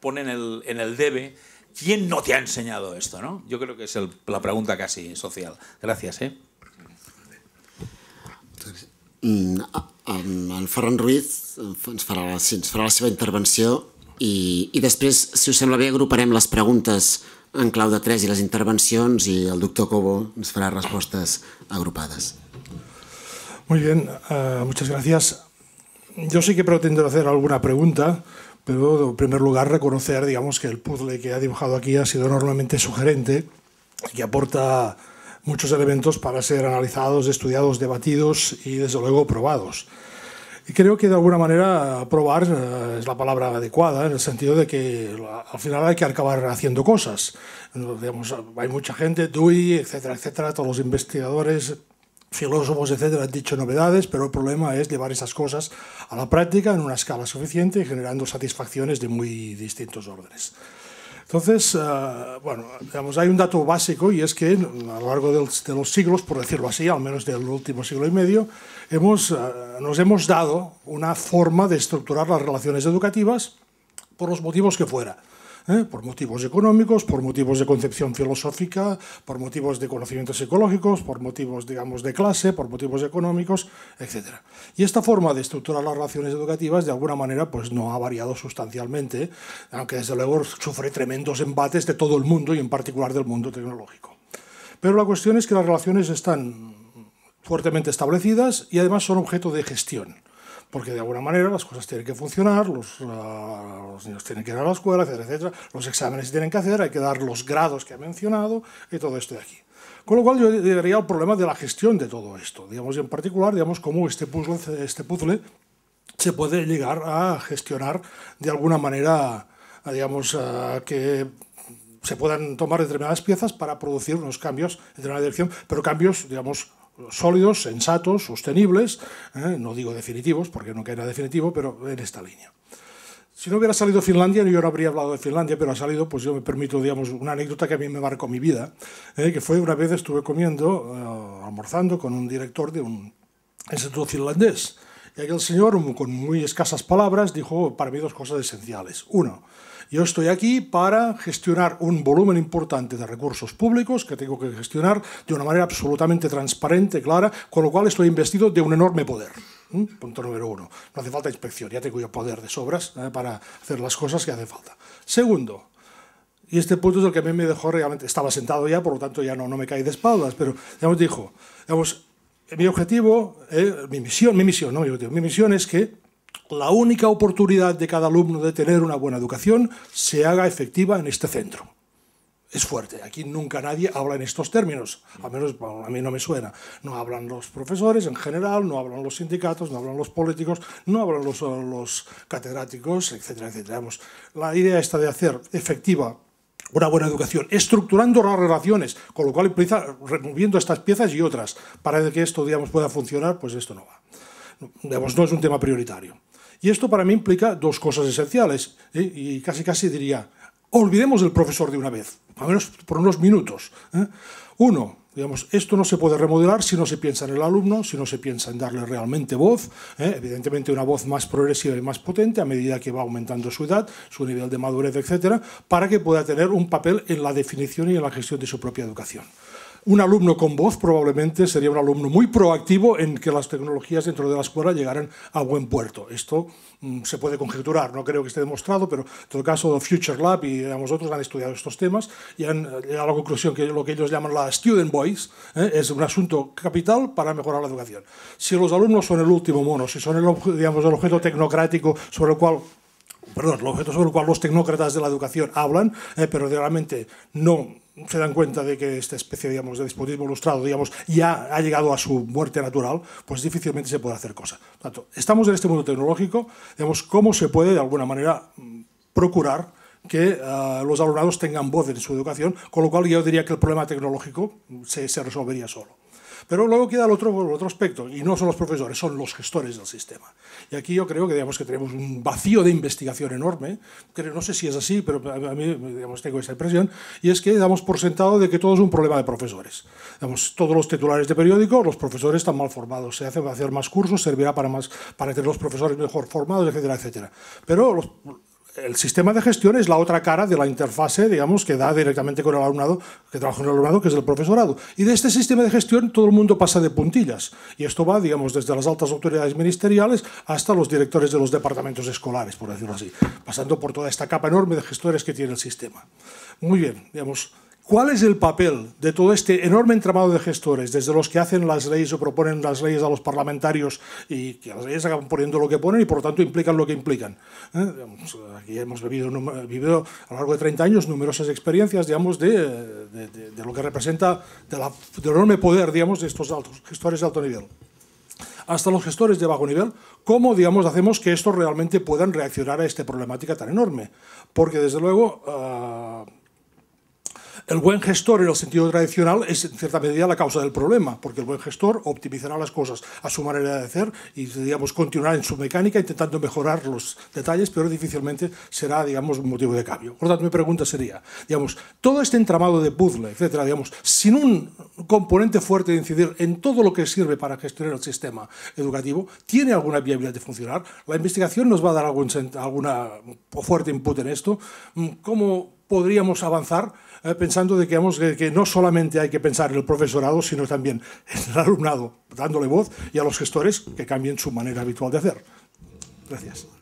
pone en el, debe quién no te ha enseñado esto, ¿no? Yo creo que es la pregunta casi social. Gracias, ¿eh? Mm, el Ferran Ruiz ens farà, sí, ens farà la seva intervenció i, i després, si us sembla bé, agruparem les preguntes en clau de tres i les intervencions i el doctor Cobo ens farà respostes agrupades. Muy bien, uh, muchas gracias. Yo sí que pretendo hacer alguna pregunta, pero en primer lugar reconocer digamos, que el puzzle que ha dibujado aquí ha sido enormemente sugerente y que aporta muchos elementos para ser analizados, estudiados, debatidos y desde luego probados. Y creo que de alguna manera probar eh, es la palabra adecuada, en el sentido de que al final hay que acabar haciendo cosas. hay mucha gente, Dewey, etcétera, etcétera, todos los investigadores, filósofos, etcétera, han dicho novedades, pero el problema es llevar esas cosas a la práctica en una escala suficiente y generando satisfacciones de muy distintos órdenes. Entonces, eh, bueno, hay un dato básico y es que a lo largo de los, siglos, por decirlo así, al menos del último siglo y medio, hemos, eh, nos hemos dado una forma de estructurar las relaciones educativas por los motivos que fuera. ¿eh? por motivos económicos, por motivos de concepción filosófica, por motivos de conocimientos ecológicos, por motivos, digamos, de clase, por motivos económicos, etc. Y esta forma de estructurar las relaciones educativas, de alguna manera, pues no ha variado sustancialmente, aunque desde luego sufre tremendos embates de todo el mundo y en particular del mundo tecnológico. Pero la cuestión es que las relaciones están fuertemente establecidas y además son objeto de gestión porque de alguna manera las cosas tienen que funcionar, los, niños tienen que ir a la escuela, etcétera, etcétera, los exámenes tienen que hacer, hay que dar los grados que ha mencionado y todo esto de aquí. Con lo cual yo diría al problema de la gestión de todo esto, digamos, y en particular, digamos, cómo este puzzle, este puzzle se puede llegar a gestionar de alguna manera, digamos, que se puedan tomar determinadas piezas para producir unos cambios en la dirección, pero cambios, digamos, sólidos, sensatos, sostenibles, ¿eh? no digo definitivos, porque no era definitivo, pero en esta línea. Si no hubiera salido Finlandia, yo no habría hablado de Finlandia, pero ha salido, pues yo me permito, digamos, una anécdota que a mí me marcó mi vida, ¿eh? que fue una vez estuve comiendo, eh, almorzando con un director de un instituto finlandés, y aquel señor, con muy escasas palabras, dijo para mí dos cosas esenciales. Uno, yo estoy aquí para gestionar un volumen importante de recursos públicos que tengo que gestionar de una manera absolutamente transparente, clara, con lo cual estoy investido de un enorme poder. Punto número uno. No hace falta inspección, ya tengo yo poder de sobras ¿eh? para hacer las cosas que hace falta. Segundo, y este punto es el que a mí me dejó realmente, estaba sentado ya, por lo tanto ya no, no me caí de espaldas, pero ya me dijo, digamos, mi objetivo, eh, mi misión, mi misión, no mi objetivo, mi misión es que la única oportunidad de cada alumno de tener una buena educación se haga efectiva en este centro. Es fuerte, aquí nunca nadie habla en estos términos, al menos a mí no me suena. No hablan los profesores en general, no hablan los sindicatos, no hablan los políticos, no hablan los, catedráticos, etcétera, etcétera. la idea está de hacer efectiva una buena educación, estructurando las relaciones, con lo cual implica removiendo estas piezas y otras, para que esto digamos, pueda funcionar, pues esto no va no es un tema prioritario. Y esto para mí implica dos cosas esenciales, ¿eh? y casi casi diría, olvidemos el profesor de una vez, al menos por unos minutos. ¿eh? Uno, digamos, esto no se puede remodelar si no se piensa en el alumno, si no se piensa en darle realmente voz, ¿eh? evidentemente una voz más progresiva y más potente a medida que va aumentando su edad, su nivel de madurez, etcétera, para que pueda tener un papel en la definición y en la gestión de su propia educación. Un alumno con voz probablemente sería un alumno muy proactivo en que las tecnologías dentro de la escuela llegaran a buen puerto. Esto mm, se puede conjeturar, no creo que esté demostrado, pero en todo caso Future Lab y otros han estudiado estos temas y han llegado a la conclusión que lo que ellos llaman la student voice eh, es un asunto capital para mejorar la educación. Si los alumnos son el último mono, si son el, digamos, el objeto tecnocrático sobre el cual perdón, objeto sobre el cual los tecnócratas de la educación hablan, eh, pero realmente no se dan cuenta de que esta especie digamos, de dispositivo ilustrado digamos, ya ha llegado a su muerte natural, pues difícilmente se puede hacer cosa. tanto, estamos en este mundo tecnológico, digamos, cómo se puede de alguna manera mm, procurar que ah, los alumnados tengan voz en su educación, con lo cual yo diría que el problema tecnológico se resolvería solo. Pero luego queda el otro, otro aspecto, y no son los profesores, son los gestores del sistema. Y aquí yo creo que, digamos, que tenemos un vacío de investigación enorme, que no sé si es así, pero a mí digamos, tengo esa impresión, y es que damos por sentado de que todo es un problema de profesores. todos los titulares de periódicos, los profesores están mal formados, se para hacer más cursos, servirá para, más, para tener los profesores mejor formados, etcétera, etcétera. Pero los, el sistema de gestión es la otra cara de la interfase, digamos, que da directamente con el alumnado, que trabaja con el alumnado, que es el profesorado. Y de este sistema de gestión todo el mundo pasa de puntillas. Y esto va, digamos, desde las altas autoridades ministeriales hasta los directores de los departamentos escolares, por decirlo así, pasando por toda esta capa enorme de gestores que tiene el sistema. Muy bien, digamos, ¿Cuál es el papel de todo este enorme entramado de gestores, desde los que hacen las leyes o proponen las leyes a los parlamentarios y que las leyes acaban poniendo lo que ponen y por lo tanto implican lo que implican? ¿Eh? aquí hemos vivido, vivido, a lo largo de 30 años numerosas experiencias digamos, de, lo que representa la, enorme poder digamos, de estos gestores de alto nivel hasta los gestores de bajo nivel, cómo digamos, hacemos que estos realmente puedan reaccionar a esta problemática tan enorme. Porque desde luego... Ah, el buen gestor en el sentido tradicional es en cierta medida la causa del problema, porque el buen gestor optimizará las cosas a su manera de hacer y digamos, continuará en su mecánica intentando mejorar los detalles, pero difícilmente será digamos, un motivo de cambio. Por lo tanto, mi pregunta sería, digamos, todo este entramado de puzzle, etcétera, digamos, sin un componente fuerte de incidir en todo lo que sirve para gestionar el sistema educativo, ¿tiene alguna viabilidad de funcionar? ¿La investigación nos va a dar algún, alguna fuerte input en esto? ¿Cómo podríamos avanzar? Eh, pensando de que, que, no solamente hay que pensar en el profesorado, sino también en el alumnado, dándole voz y a los gestores que cambien su manera habitual de hacer. Gracias.